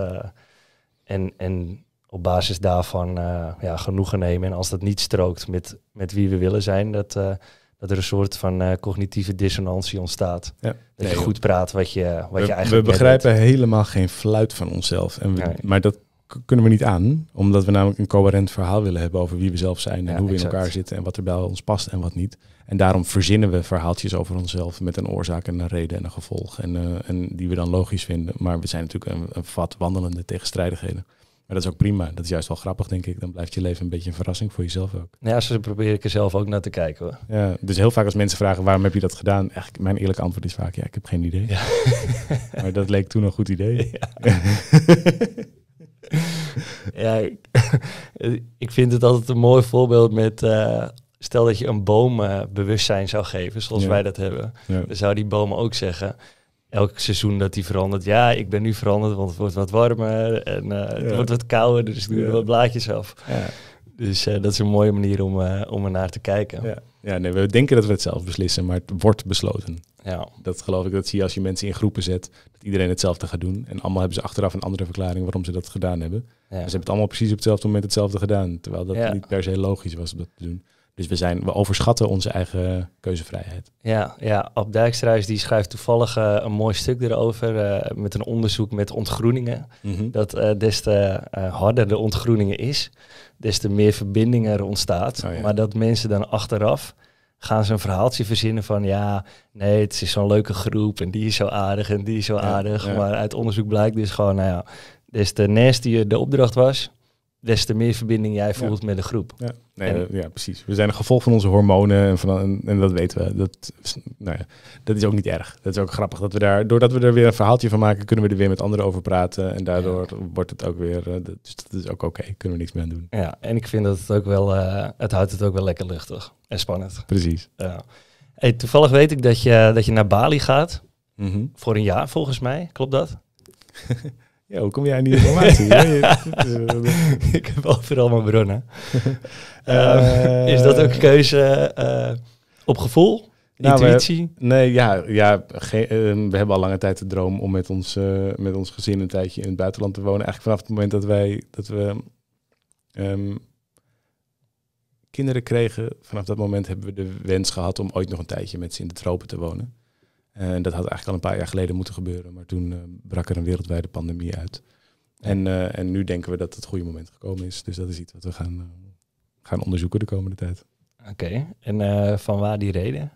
B: en, en op basis daarvan ja, genoegen nemen. En als dat niet strookt met, met wie we willen zijn, dat dat er een soort van eh, cognitieve dissonantie ontstaat. Ja. Dat je goed praat wat je, wat we, je eigenlijk. We begrijpen
A: helemaal geen fluit van onszelf. En we, Maar dat kunnen we niet aan, omdat we namelijk een coherent verhaal willen hebben over wie we zelf zijn en hoe we in elkaar zitten en wat er bij ons past en wat niet. En daarom verzinnen we verhaaltjes over onszelf met een oorzaak en een reden en een gevolg. En, eh, en die we dan logisch vinden. Maar we zijn natuurlijk een, een vat wandelende tegenstrijdigheden. Maar dat is ook prima. Dat is juist wel grappig, denk ik. Dan blijft je leven een beetje een verrassing voor jezelf ook.
B: Ja, zo probeer ik er zelf ook naar te kijken hoor.
A: Ja, dus heel vaak als mensen vragen waarom heb je dat gedaan, eigenlijk mijn eerlijke antwoord is vaak ja, ik heb geen idee. maar dat leek toen een goed idee. Ja.
B: ja, ik vind het altijd een mooi voorbeeld met eh, stel dat je een boom eh, bewustzijn zou geven, zoals wij dat hebben. Dan zou die boom ook zeggen: elk seizoen dat die verandert. Ja, ik ben nu veranderd, want het wordt wat warmer en eh, het wordt wat kouder, dus nu ja. wat blaadjes af. Ja. Dus eh, dat is
A: een mooie manier om, uh, om ernaar te kijken. Ja. ja, nee, we denken dat we het zelf beslissen, maar het wordt besloten. Ja. Dat geloof ik, dat zie je als je mensen in groepen zet, dat iedereen hetzelfde gaat doen. En allemaal hebben ze achteraf een andere verklaring waarom ze dat gedaan hebben. ze hebben het allemaal precies op hetzelfde moment hetzelfde gedaan, terwijl dat niet per se logisch was om dat te doen. Dus we, zijn, we overschatten onze eigen keuzevrijheid.
B: Ja, ja Ab die schrijft toevallig eh, een mooi stuk erover eh, met een onderzoek met ontgroeningen. Mhm. Dat eh, des te harder de ontgroeningen is, des te meer verbindingen er ontstaat. Oh maar dat mensen dan achteraf gaan ze een verhaaltje verzinnen van ja, nee, het is zo'n leuke groep en die is zo aardig en die is zo aardig. Maar uit onderzoek blijkt dus gewoon, nou ja, des te nestier de opdracht was, des te meer verbinding jij voelt met de groep. Ja. Nee, ja,
A: precies. We zijn een gevolg van onze hormonen en, van, en, dat weten we. Dat, nou ja, dat is ook niet erg. Dat is ook grappig. Dat we daar, doordat we er weer een verhaaltje van maken, kunnen we er weer met anderen over praten. En daardoor wordt het ook weer. Eh, dus dat is ook oké. Kunnen we niks meer aan doen.
B: Ja, en ik vind dat het ook wel. Eh, het houdt het ook wel lekker luchtig en spannend. Precies. hey, toevallig weet ik dat je, dat je naar Bali gaat. Mhm. Voor een jaar volgens mij. Klopt dat? Ja, hoe kom jij in die informatie? ik heb overal mijn bronnen. Eh, eh, is dat ook keuze eh, op gevoel? Nou, Intuïtie? nee,
A: ja, ja we hebben al lange tijd de droom om met ons, met ons gezin een tijdje in het buitenland te wonen. Eigenlijk vanaf het moment dat wij dat we ehm, kinderen kregen, vanaf dat moment hebben we de wens gehad om ooit nog een tijdje met ze in de tropen te wonen. En dat had eigenlijk al een paar jaar geleden moeten gebeuren, maar toen eh, brak er een wereldwijde pandemie uit. En, eh, en nu denken we dat het goede moment gekomen is. Dus dat is iets wat we gaan, eh, gaan onderzoeken de komende tijd. Oké, en uh, van waar die reden?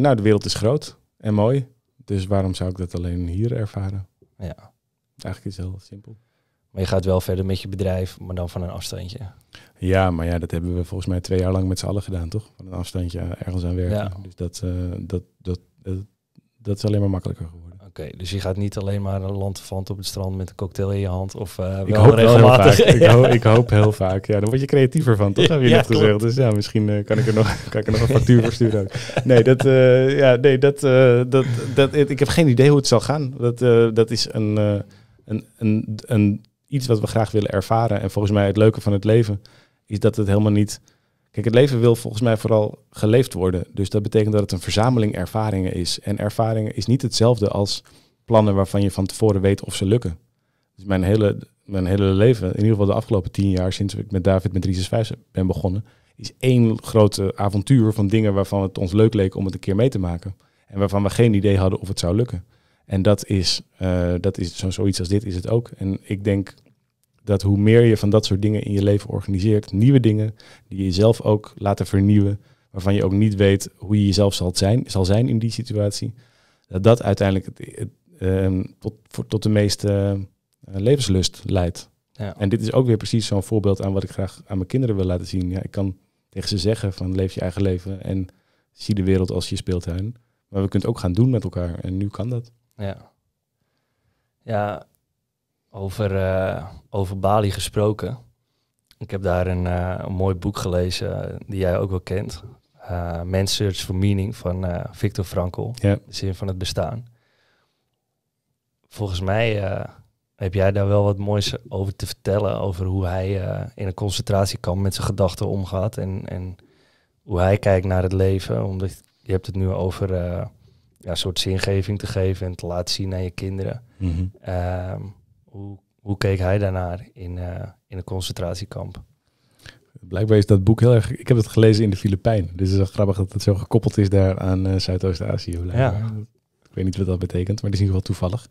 A: nou, de wereld is groot en mooi. Dus waarom zou ik dat alleen hier ervaren? Ja. Eigenlijk is het heel simpel.
B: Maar je gaat wel verder met je bedrijf, maar dan van een afstandje.
A: Ja, maar ja, dat hebben we volgens mij twee jaar lang met z'n allen gedaan, toch? Van een afstandje ergens aan werken. Ja. Dus dat, eh, dat, dat, eh, dat, is alleen maar makkelijker geworden.
B: Oké, dus je gaat niet alleen maar een landverwant op het strand met een cocktail in je hand of eh, ik hoop Heel vaak. ik, hoop, ik, hoop
A: heel vaak. Ja, dan word je creatiever van, toch? ja, gezegd. Dus ja, misschien kan, ik er nog, kan ik er nog een factuur voor sturen. Ook. Nee, dat, ja, nee dat, dat, dat, ik heb geen idee hoe het zal gaan. Dat, dat is een, een, een, een, iets wat we graag willen ervaren. En volgens mij het leuke van het leven is dat het helemaal niet. Kijk, het leven wil volgens mij vooral geleefd worden. Dus dat betekent dat het een verzameling ervaringen is. En ervaringen is niet hetzelfde als plannen waarvan je van tevoren weet of ze lukken. Dus mijn hele, mijn hele leven, in ieder geval de afgelopen tien jaar sinds ik met David met Vijs ben begonnen, is één grote avontuur van dingen waarvan het ons leuk leek om het een keer mee te maken. En waarvan we geen idee hadden of het zou lukken. En dat is, eh, dat is zo, zoiets als dit is het ook. En ik denk dat hoe meer je van dat soort dingen in je leven organiseert, nieuwe dingen die je zelf ook laten vernieuwen, waarvan je ook niet weet hoe je jezelf zal zijn, zal zijn in die situatie, dat dat uiteindelijk ehm, tot, tot de meeste eh, levenslust leidt. Ja. En dit is ook weer precies zo'n voorbeeld aan wat ik graag aan mijn kinderen wil laten zien. Ja, ik kan tegen ze zeggen van leef je eigen leven en zie de wereld als je speeltuin. Maar we kunnen het ook gaan doen met elkaar en nu kan dat.
B: Ja, ja over, eh, over Bali gesproken. Ik heb daar een, eh, mooi boek gelezen eh, die jij ook wel kent. Uh, Man's Search for Meaning van Victor Viktor Frankl. De zin van het bestaan. Volgens mij heb jij daar wel wat moois over te vertellen. Over hoe hij in een concentratiekamp met zijn gedachten omgaat. En, en hoe hij kijkt naar het leven. Omdat je hebt het nu over ja, een soort zingeving te geven en te laten zien aan je kinderen. Mm hoe, keek hij daarnaar in, eh, in een concentratiekamp?
A: Blijkbaar is dat boek heel erg. Ik heb het gelezen in de Filipijnen. Dus het is wel grappig dat het zo gekoppeld is daar aan eh, Zuidoost-Azië. Ik weet niet wat dat betekent, maar dat is in ieder geval toevallig.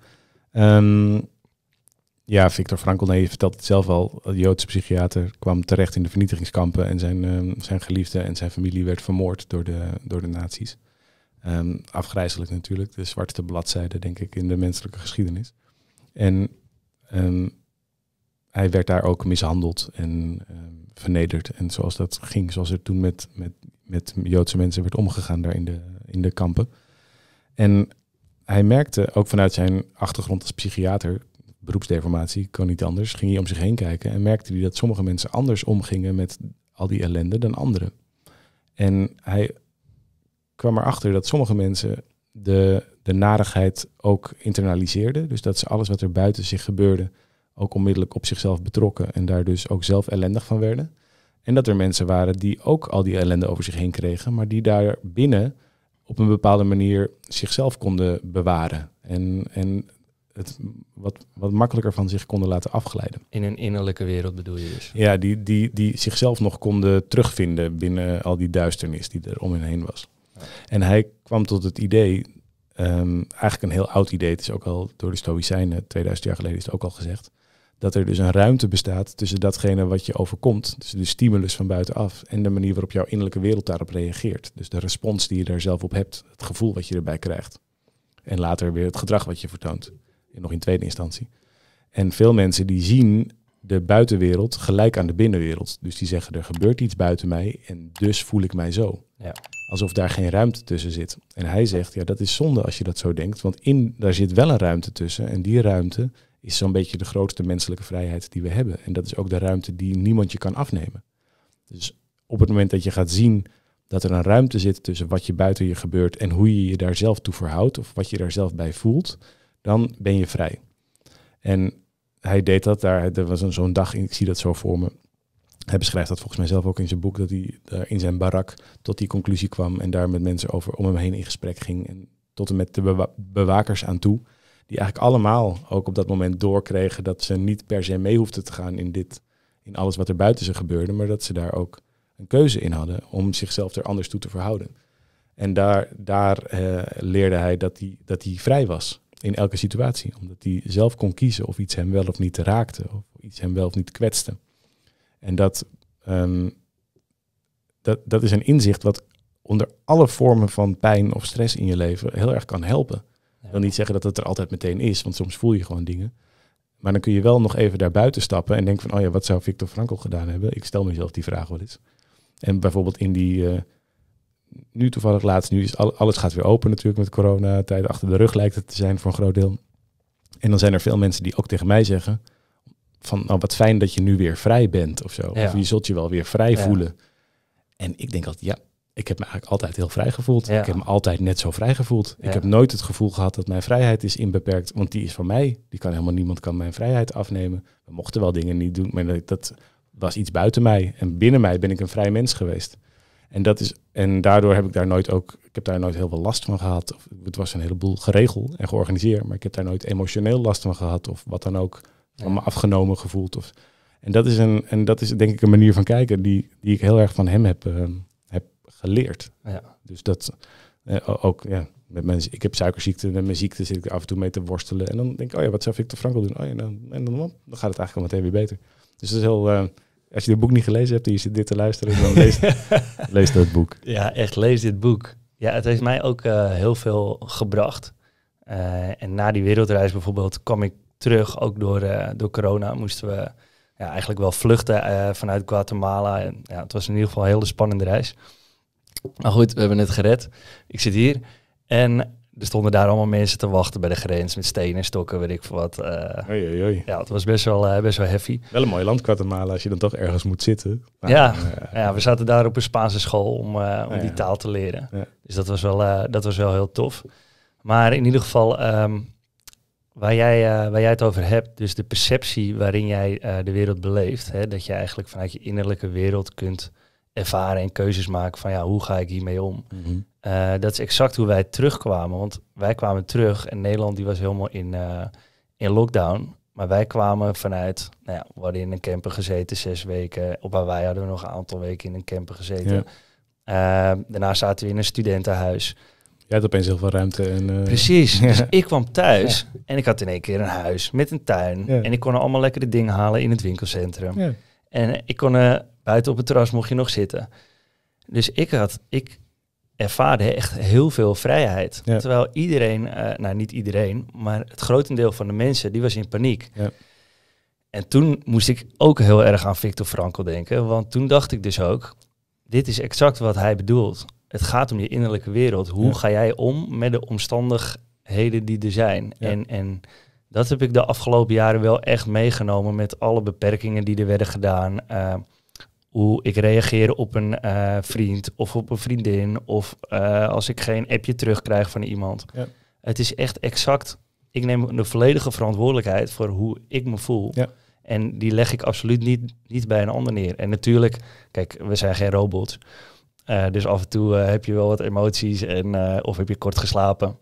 A: Ehm, ja, Victor Frankl, nee, je vertelt het zelf al. De Joodse psychiater kwam terecht in de vernietigingskampen en zijn, ehm, zijn geliefde en zijn familie werd vermoord door de, door de nazi's. Um, afgrijzelijk natuurlijk, de zwarte bladzijde, denk ik, in de menselijke geschiedenis. En Um, hij werd daar ook mishandeld en ehm, vernederd. En zoals dat ging, zoals er toen met, met, met Joodse mensen werd omgegaan daar in de, in de kampen. En hij merkte, ook vanuit zijn achtergrond als psychiater, beroepsdeformatie, kon niet anders, ging hij om zich heen kijken en merkte hij dat sommige mensen anders omgingen met al die ellende dan anderen. En hij kwam erachter dat sommige mensen de de narigheid ook internaliseerden. Dus dat ze alles wat er buiten zich gebeurde ook onmiddellijk op zichzelf betrokken en daar dus ook zelf ellendig van werden. En dat er mensen waren die ook al die ellende over zich heen kregen, maar die daar binnen op een bepaalde manier zichzelf konden bewaren. En, en het wat, wat makkelijker van zich konden laten afglijden.
B: In een innerlijke wereld bedoel je dus? Ja,
A: die, die, die zichzelf nog konden terugvinden binnen al die duisternis die er om hen heen was. En hij kwam tot het idee Ehm, eigenlijk een heel oud idee, het is ook al door de Stoïcijnen 2000 jaar geleden is het ook al gezegd, dat er dus een ruimte bestaat tussen datgene wat je overkomt, dus de stimulus van buitenaf en de manier waarop jouw innerlijke wereld daarop reageert. Dus de respons die je daar zelf op hebt, het gevoel wat je erbij krijgt. En later weer het gedrag wat je vertoont, nog in tweede instantie. En veel mensen die zien de buitenwereld gelijk aan de binnenwereld. Dus die zeggen er gebeurt iets buiten mij en dus voel ik mij zo. Ja. Alsof daar geen ruimte tussen zit. En hij zegt, ja dat is zonde als je dat zo denkt, want in, daar zit wel een ruimte tussen en die ruimte is zo'n beetje de grootste menselijke vrijheid die we hebben. En dat is ook de ruimte die niemand je kan afnemen. Dus op het moment dat je gaat zien dat er een ruimte zit tussen wat je buiten je gebeurt en hoe je je daar zelf toe verhoudt of wat je daar zelf bij voelt, dan ben je vrij. En hij deed dat daar. Er was zo'n dag, ik zie dat zo voor me. Hij beschrijft dat volgens mij zelf ook in zijn boek, dat hij daar in zijn barak tot die conclusie kwam en daar met mensen over om hem heen in gesprek ging. En tot en met de bewakers aan toe, die eigenlijk allemaal ook op dat moment doorkregen dat ze niet per se mee hoefden te gaan in dit, in alles wat er buiten ze gebeurde, maar dat ze daar ook een keuze in hadden om zichzelf er anders toe te verhouden. En daar, daar eh, leerde hij dat hij, dat hij vrij was in elke situatie. Omdat hij zelf kon kiezen of iets hem wel of niet raakte, of iets hem wel of niet kwetste. En dat, ehm, dat, dat is een inzicht wat onder alle vormen van pijn of stress in je leven heel erg kan helpen. Ik wil niet zeggen dat het er altijd meteen is, want soms voel je gewoon dingen. Maar dan kun je wel nog even daarbuiten stappen en denken van, oh ja, wat zou Victor Frankl gedaan hebben? Ik stel mezelf die vraag wel eens. En bijvoorbeeld in die... Eh, nu toevallig laatst, nu is alles gaat weer open natuurlijk met corona, tijd achter de rug lijkt het te zijn voor een groot deel. En dan zijn er veel mensen die ook tegen mij zeggen van nou, wat fijn dat je nu weer vrij bent of zo. Of je zult je wel weer vrij voelen. En ik denk altijd, ja, ik heb me eigenlijk altijd heel vrij gevoeld. Ik heb me altijd net zo vrij gevoeld. Ik heb nooit het gevoel gehad dat mijn vrijheid is inbeperkt, want die is van mij. Die kan helemaal niemand kan mijn vrijheid afnemen. We mochten wel dingen niet doen, maar dat was iets buiten mij. En binnen mij ben ik een vrij mens geweest. En, dat is, en daardoor heb ik daar nooit ook, ik heb daar nooit heel veel last van gehad. Of, het was een heleboel geregeld en georganiseerd, maar ik heb daar nooit emotioneel last van gehad of wat dan ook ja. van me afgenomen gevoeld. Of, en, dat is een, en dat is denk ik een manier van kijken die, die ik heel erg van hem heb, ehm, heb geleerd. Ja. Dus dat eh, ook, ja, met mijn, ik heb suikerziekte, met mijn ziekte zit ik af en toe mee te worstelen. En dan denk ik, oh ja, wat zou Victor Frankel doen? Oh ja, en dan, dan gaat het eigenlijk al meteen weer beter. Dus dat is heel... Eh, als je dit boek niet gelezen hebt en je zit dit te luisteren, dan lees, lees dat boek.
B: Ja, echt, lees dit boek. Ja, het heeft mij ook eh, heel veel gebracht. Eh, en na die wereldreis bijvoorbeeld kwam ik terug, ook door, eh, door corona moesten we ja, eigenlijk wel vluchten vanuit Guatemala. En, ja, het was in ieder geval een hele spannende reis. Maar goed, we hebben het gered. Ik zit hier. En er stonden daar allemaal mensen te wachten bij de grens met stenen en stokken, weet ik veel wat. Uh, oei, Ja, het was best wel, uh, best wel heavy. Wel een mooi land Guatemala als je dan toch ergens moet zitten. ja, eh, ja, we zaten daar op een Spaanse school om, om ah, die taal te leren. Dus dat was, wel, dat was wel heel tof. Maar in ieder geval, ehm, waar, jij, waar jij het over hebt, dus de perceptie waarin jij de wereld beleeft, hè, dat je eigenlijk vanuit je innerlijke wereld kunt ervaren en keuzes maken van ja, hoe ga ik hiermee om? Mhm. Eh, dat is exact hoe wij terugkwamen. Want wij kwamen terug en Nederland die was helemaal in, eh, in lockdown. Maar wij kwamen vanuit, nou ja, we hadden in een camper gezeten zes weken. Op waar wij hadden we nog een aantal weken in een camper gezeten. Eh, daarna zaten we in een studentenhuis. Je had opeens heel veel ruimte. En, Precies. Dus ik kwam thuis en ik had in één keer een huis met een tuin. En ik kon allemaal lekkere dingen halen in het winkelcentrum. En ik kon buiten op het terras mocht je nog zitten. Dus ik had, ik ervaarde echt heel veel vrijheid. Terwijl iedereen, eh, nou niet iedereen, maar het grotendeel van de mensen, die was in paniek. Ja. En toen moest ik ook heel erg aan Victor Frankl denken, want toen dacht ik dus ook, dit is exact wat hij bedoelt. Het gaat om je innerlijke wereld. Hoe ga jij om met de omstandigheden die er zijn? En, en dat heb ik de afgelopen jaren wel echt meegenomen met alle beperkingen die er werden gedaan. Eh, hoe ik reageer op een eh, vriend of op een vriendin. Of eh, als ik geen appje terugkrijg van iemand. Ja. Het is echt exact. Ik neem de volledige verantwoordelijkheid voor hoe ik me voel. Ja. En die leg ik absoluut niet, niet bij een ander neer. En natuurlijk, kijk, we zijn geen robots. Eh, dus af en toe heb je wel wat emoties en, of heb je kort geslapen.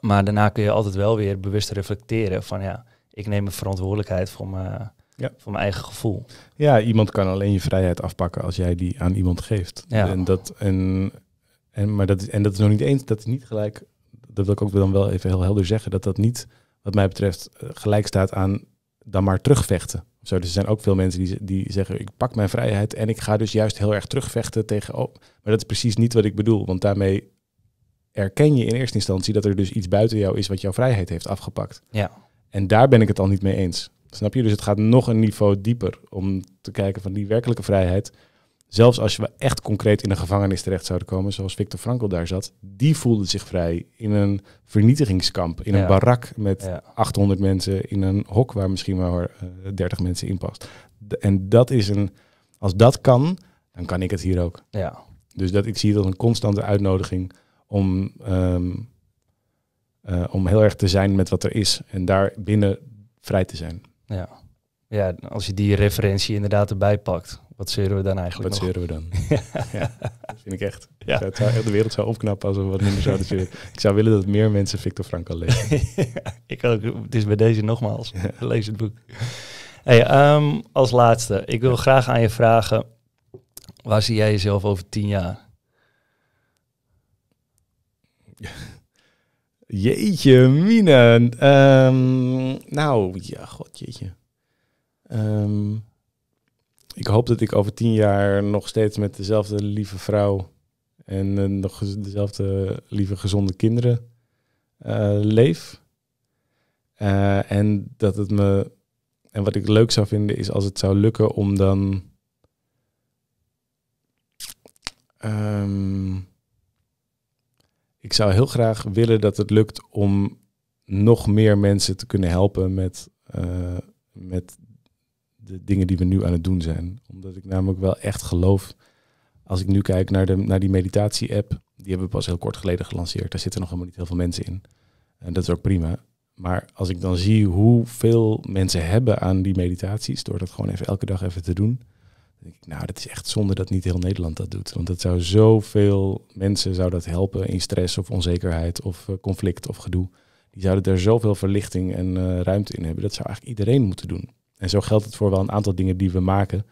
B: Maar daarna kun je altijd wel weer bewust reflecteren van ja, ik neem de verantwoordelijkheid voor mijn, ja. Van mijn eigen gevoel.
A: Ja, iemand kan alleen je vrijheid afpakken als jij die aan iemand geeft. Ja. En, dat, en, en, maar dat, en dat is nog niet eens, dat is niet gelijk, dat wil ik ook dan wel even heel helder zeggen, dat dat niet, wat mij betreft, eh, gelijk staat aan dan maar terugvechten. Zo, dus er zijn ook veel mensen die, die zeggen, ik pak mijn vrijheid en ik ga dus juist heel erg terugvechten tegen, oh, maar dat is precies niet wat ik bedoel, want daarmee erken je in eerste instantie dat er dus iets buiten jou is wat jouw vrijheid heeft afgepakt. Ja. En daar ben ik het al niet mee eens. Snap je? Dus het gaat nog een niveau dieper om te kijken van die werkelijke vrijheid. Zelfs als we echt concreet in een gevangenis terecht zouden komen, zoals Victor Frankl daar zat, die voelde zich vrij in een vernietigingskamp, in een barak met 800 mensen, in een hok waar misschien maar 30 eh, mensen in past. en dat is een, als dat kan, dan kan ik het hier ook. Ja. Dus dat, ik zie dat als een constante uitnodiging om, ehm, eh, om heel erg te zijn met wat er is en daar binnen
B: vrij te zijn. Ja. ja, als je die referentie inderdaad erbij pakt, wat zeuren we dan eigenlijk Wat zeuren we dan? ja, dat vind ik echt. Ja. de wereld zou opknappen als we wat minder zouden
A: zeuren. ik zou willen dat meer mensen Victor Frankl lezen.
B: ik ook. Het is bij deze nogmaals. Lees het boek. Hey, ehm, als laatste. Ik wil graag aan je vragen. Waar zie jij jezelf over tien jaar? Jeetje, Mine. Ehm,
A: nou, ja, god, jeetje. Ehm, ik hoop dat ik over tien jaar nog steeds met dezelfde lieve vrouw en eh, nog dezelfde lieve gezonde kinderen eh, leef. Eh, en dat het me. En wat ik leuk zou vinden is als het zou lukken om dan. Ehm, ik zou heel graag willen dat het lukt om nog meer mensen te kunnen helpen met, eh, met de dingen die we nu aan het doen zijn. Omdat ik namelijk wel echt geloof, als ik nu kijk naar, de, naar die meditatie-app, die hebben we pas heel kort geleden gelanceerd. Daar zitten nog helemaal niet heel veel mensen in. En dat is ook prima. Maar als ik dan zie hoeveel mensen hebben aan die meditaties, door dat gewoon even elke dag even te doen, denk ik, nou, dat is echt zonde dat niet heel Nederland dat doet. Want dat zou zoveel mensen zou dat helpen in stress of onzekerheid of eh, conflict of gedoe. Die zouden er zoveel verlichting en eh, ruimte in hebben. Dat zou eigenlijk iedereen moeten doen. En zo geldt het voor wel een aantal dingen die we maken.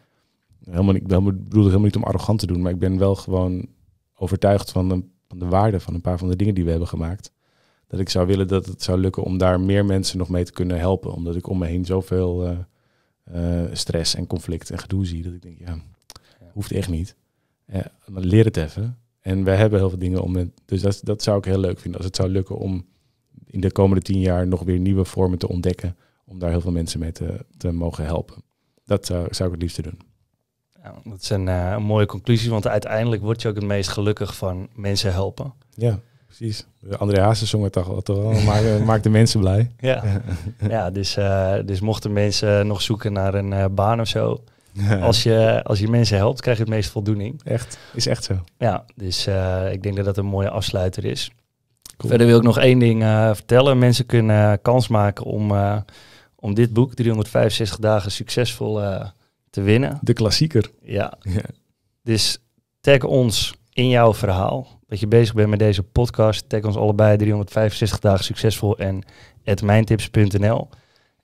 A: Helemaal, ik bedoel het helemaal niet om arrogant te doen, maar ik ben wel gewoon overtuigd van de, van de waarde van een paar van de dingen die we hebben gemaakt. Dat ik zou willen dat het zou lukken om daar meer mensen nog mee te kunnen helpen. Omdat ik om me heen zoveel... Uh, eh, stress en conflict en gedoe zie. Dat ik denk, ja, hoeft echt niet. Uh, maar leer het even. En wij hebben heel veel dingen om. Met, dus dat, dat zou ik heel leuk vinden. Als het zou lukken om in de komende tien jaar nog weer nieuwe vormen te ontdekken.
B: Om daar heel veel mensen mee te, te mogen helpen. Dat zou, zou ik het liefste doen. Ja, dat is een, eh, een mooie conclusie, want uiteindelijk word je ook het meest gelukkig van mensen helpen. Ja precies. André Haasen zong het toch, wel. al, maakt, eh, de mensen blij. Ja, ja dus, eh, dus mochten mensen nog zoeken naar een eh, baan of zo... Als, je, als je mensen helpt, krijg je het meest voldoening. Echt, is echt zo. Ja, dus ik denk dat dat een mooie afsluiter is. Verder wil ik nog één ding vertellen. Mensen kunnen kans maken om, om dit boek, 365 dagen succesvol, te winnen. De klassieker. Ja. ja. Dus tag ons in jouw verhaal dat je bezig bent met deze podcast. Tag ons allebei 365 dagen succesvol en mijntips.nl.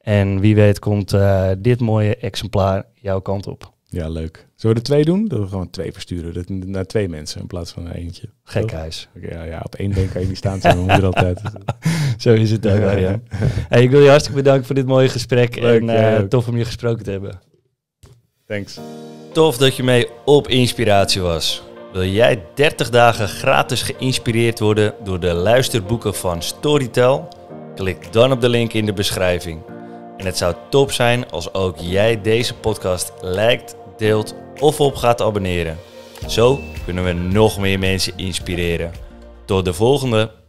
B: En wie weet komt eh, dit mooie exemplaar jouw kant op. Ja, leuk. Zullen we er twee doen? Dat we gewoon twee versturen. naar twee mensen in plaats van eentje. Gek huis. ja, ja, op één been kan je niet staan. Zo, altijd. zo is het ook. Ja, ik wil je hartstikke bedanken voor dit mooie gesprek. en eh, tof om je gesproken te hebben. Thanks. Tof dat je mee op inspiratie was. Wil jij 30 dagen gratis geïnspireerd worden door de luisterboeken van Storytel? Klik dan op de link in de beschrijving. En het zou top zijn als ook jij deze podcast liked, deelt of op gaat abonneren. Zo kunnen we nog meer mensen inspireren. Tot de volgende!